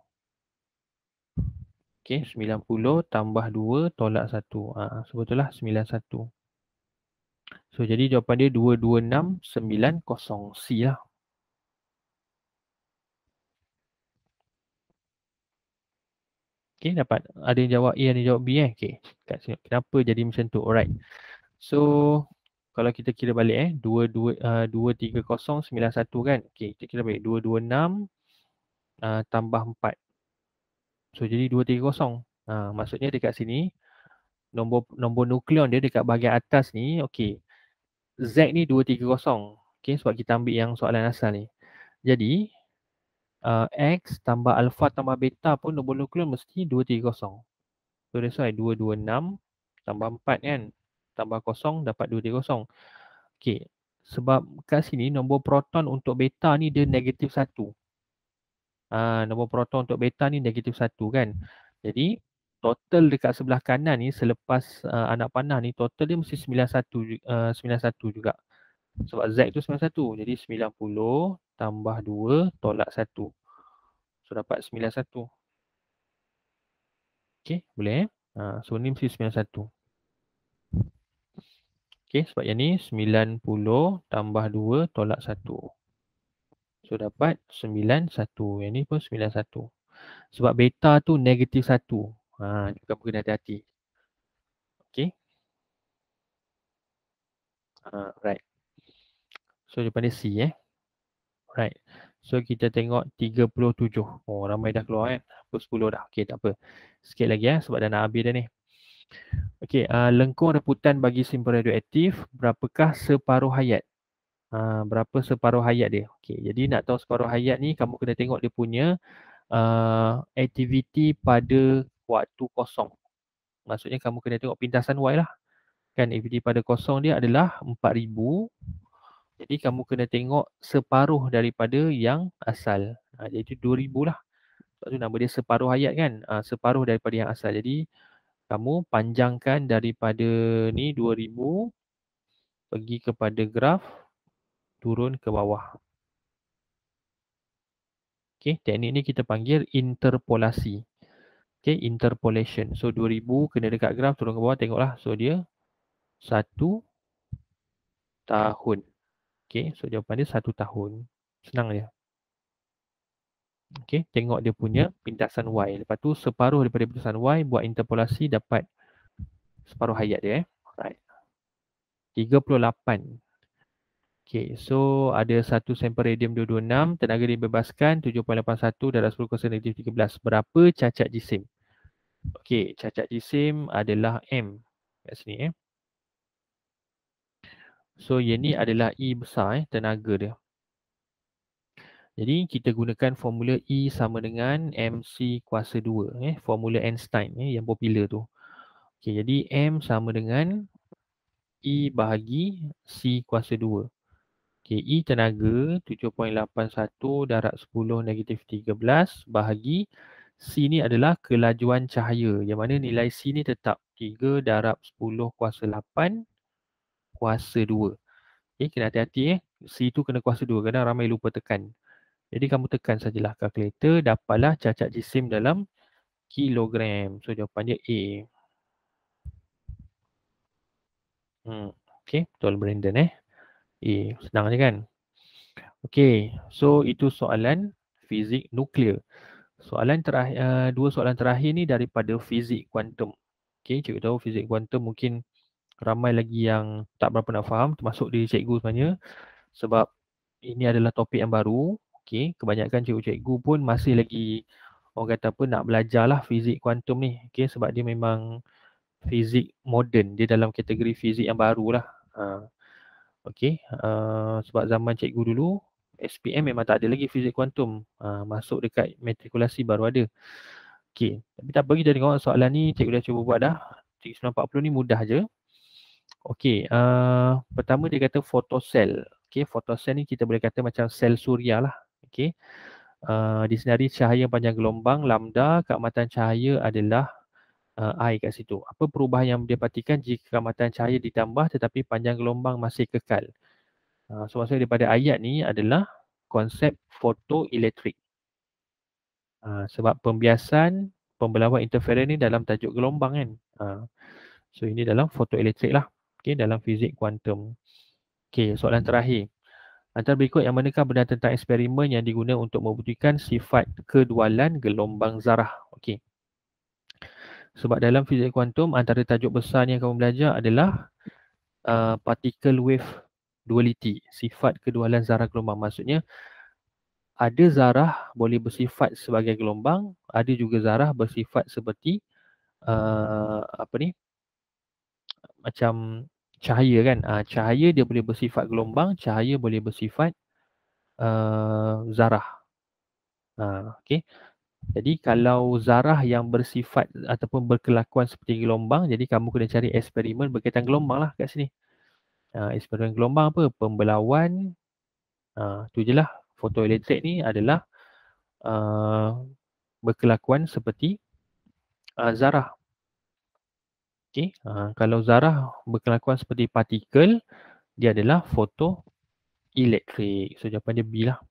Okey, 90 tambah 2 tolak 1. Ah, ha, sebetulnya 91. So jadi jawapan dia 22690C lah. Okey, dapat ada yang jawab A, ada yang jawab B eh. Okey. kenapa jadi macam tu? Alright. So kalau kita kira balik eh 22 uh, 23091 kan. Okey, kita kira balik 226 uh, ah, tambah 4. So jadi 230. kosong. uh, maksudnya dekat sini nombor nombor nukleon dia dekat bahagian atas ni okey. Z ni kosong. Okey sebab kita ambil yang soalan asal ni. Jadi uh, X tambah alfa tambah beta pun nombor nukleon mesti 230. So that's why 226 tambah 4 kan. Tambah kosong dapat kosong. Okey. Sebab kat sini nombor proton untuk beta ni dia negatif 1 uh, nombor proton untuk beta ni negatif satu kan. Jadi total dekat sebelah kanan ni selepas uh, anak panah ni total dia mesti 91 uh, 91 juga. Sebab Z tu 91. Jadi 90 tambah 2 tolak 1. So dapat 91. Okay boleh Uh, so ni mesti 91. Okay sebab yang ni 90 tambah 2 tolak 1. So dapat 91. Yang ni pun 91. Sebab beta tu negatif 1. Ha, juga perlu hati-hati. Okay. Ha, right. So daripada C eh. Right. So kita tengok 37. Oh ramai dah keluar kan. Eh? 10 dah. Okay tak apa. Sikit lagi eh sebab dah nak habis dah ni. Okay, uh, ah, lengkung reputan bagi simpul radioaktif berapakah separuh hayat? uh, berapa separuh hayat dia. Okey, jadi nak tahu separuh hayat ni kamu kena tengok dia punya uh, ah, aktiviti pada waktu kosong. Maksudnya kamu kena tengok pintasan Y lah. Kan aktiviti pada kosong dia adalah 4000. Jadi kamu kena tengok separuh daripada yang asal. Ha, iaitu 2000 lah. Sebab tu nama dia separuh hayat kan. Ha, separuh daripada yang asal. Jadi kamu panjangkan daripada ni 2000 pergi kepada graf 4000 turun ke bawah. Okey, teknik ni kita panggil interpolasi. Okey, interpolation. So 2000 kena dekat graf turun ke bawah tengoklah. So dia satu tahun. Okey, so jawapan dia satu tahun. Senang dia. Okey, tengok dia punya pindasan Y. Lepas tu separuh daripada pindasan Y buat interpolasi dapat separuh hayat dia eh. 38. Okay, so ada satu sampel radium 226, tenaga dibebaskan 7.81 darab 10 kuasa negatif 13. Berapa cacat jisim? Okay, cacat jisim adalah M. Kat sini eh. So, yang ni adalah E besar eh, tenaga dia. Jadi, kita gunakan formula E sama dengan MC kuasa 2. Eh, formula Einstein eh, yang popular tu. Okay, jadi M sama dengan E bahagi C kuasa KE e tenaga 7.81 darab 10 negatif 13 bahagi C ni adalah kelajuan cahaya yang mana nilai C ni tetap 3 darab 10 kuasa 8 kuasa 2. Okey kena hati-hati eh. C tu kena kuasa 2 kerana ramai lupa tekan. Jadi kamu tekan sajalah kalkulator dapatlah cacat jisim dalam kilogram. So jawapan dia A. Hmm, okay, betul Brandon eh. A. Eh, senang je kan? Okay, so itu soalan fizik nuklear. Soalan terakhir, uh, eh, dua soalan terakhir ni daripada fizik kuantum. Okay, cikgu tahu fizik kuantum mungkin ramai lagi yang tak berapa nak faham termasuk di cikgu sebenarnya sebab ini adalah topik yang baru. Okay, kebanyakan cikgu-cikgu pun masih lagi orang kata apa nak belajarlah fizik kuantum ni. Okay, sebab dia memang fizik moden Dia dalam kategori fizik yang baru lah. Uh, Okey, uh, sebab zaman cikgu dulu SPM memang tak ada lagi fizik kuantum uh, masuk dekat matrikulasi baru ada. Okey, tapi tak apa kita tengok soalan ni cikgu dah cuba buat dah. Cikgu ni mudah je. Okey, uh, pertama dia kata fotosel. Okey, fotosel ni kita boleh kata macam sel suria lah. Okey. Uh, disinari cahaya panjang gelombang lambda keamatan cahaya adalah uh, eh, I kat situ. Apa perubahan yang dia perhatikan jika kekamatan cahaya ditambah tetapi panjang gelombang masih kekal. Uh, so maksudnya daripada ayat ni adalah konsep fotoelektrik. Uh, sebab pembiasan pembelawan interferen ni dalam tajuk gelombang kan. Uh, so ini dalam fotoelektrik lah. Okay, dalam fizik kuantum. Okay, soalan terakhir. Antara berikut yang manakah benar tentang eksperimen yang digunakan untuk membuktikan sifat kedualan gelombang zarah. Okey. Sebab dalam fizik kuantum antara tajuk besar yang kamu belajar adalah uh, particle wave duality, sifat kedualan zarah gelombang. Maksudnya ada zarah boleh bersifat sebagai gelombang, ada juga zarah bersifat seperti uh, apa ni? Macam cahaya kan? Uh, cahaya dia boleh bersifat gelombang, cahaya boleh bersifat uh, zarah. Uh, ah, okay. Jadi kalau zarah yang bersifat ataupun berkelakuan seperti gelombang, jadi kamu kena cari eksperimen berkaitan gelombang lah kat sini. Uh, eksperimen gelombang apa? Pembelawan. Itu ha, uh, je lah. Fotoelektrik ni adalah uh, berkelakuan seperti uh, zarah. Okay. Uh, kalau zarah berkelakuan seperti partikel, dia adalah fotoelektrik. So jawapan dia B lah.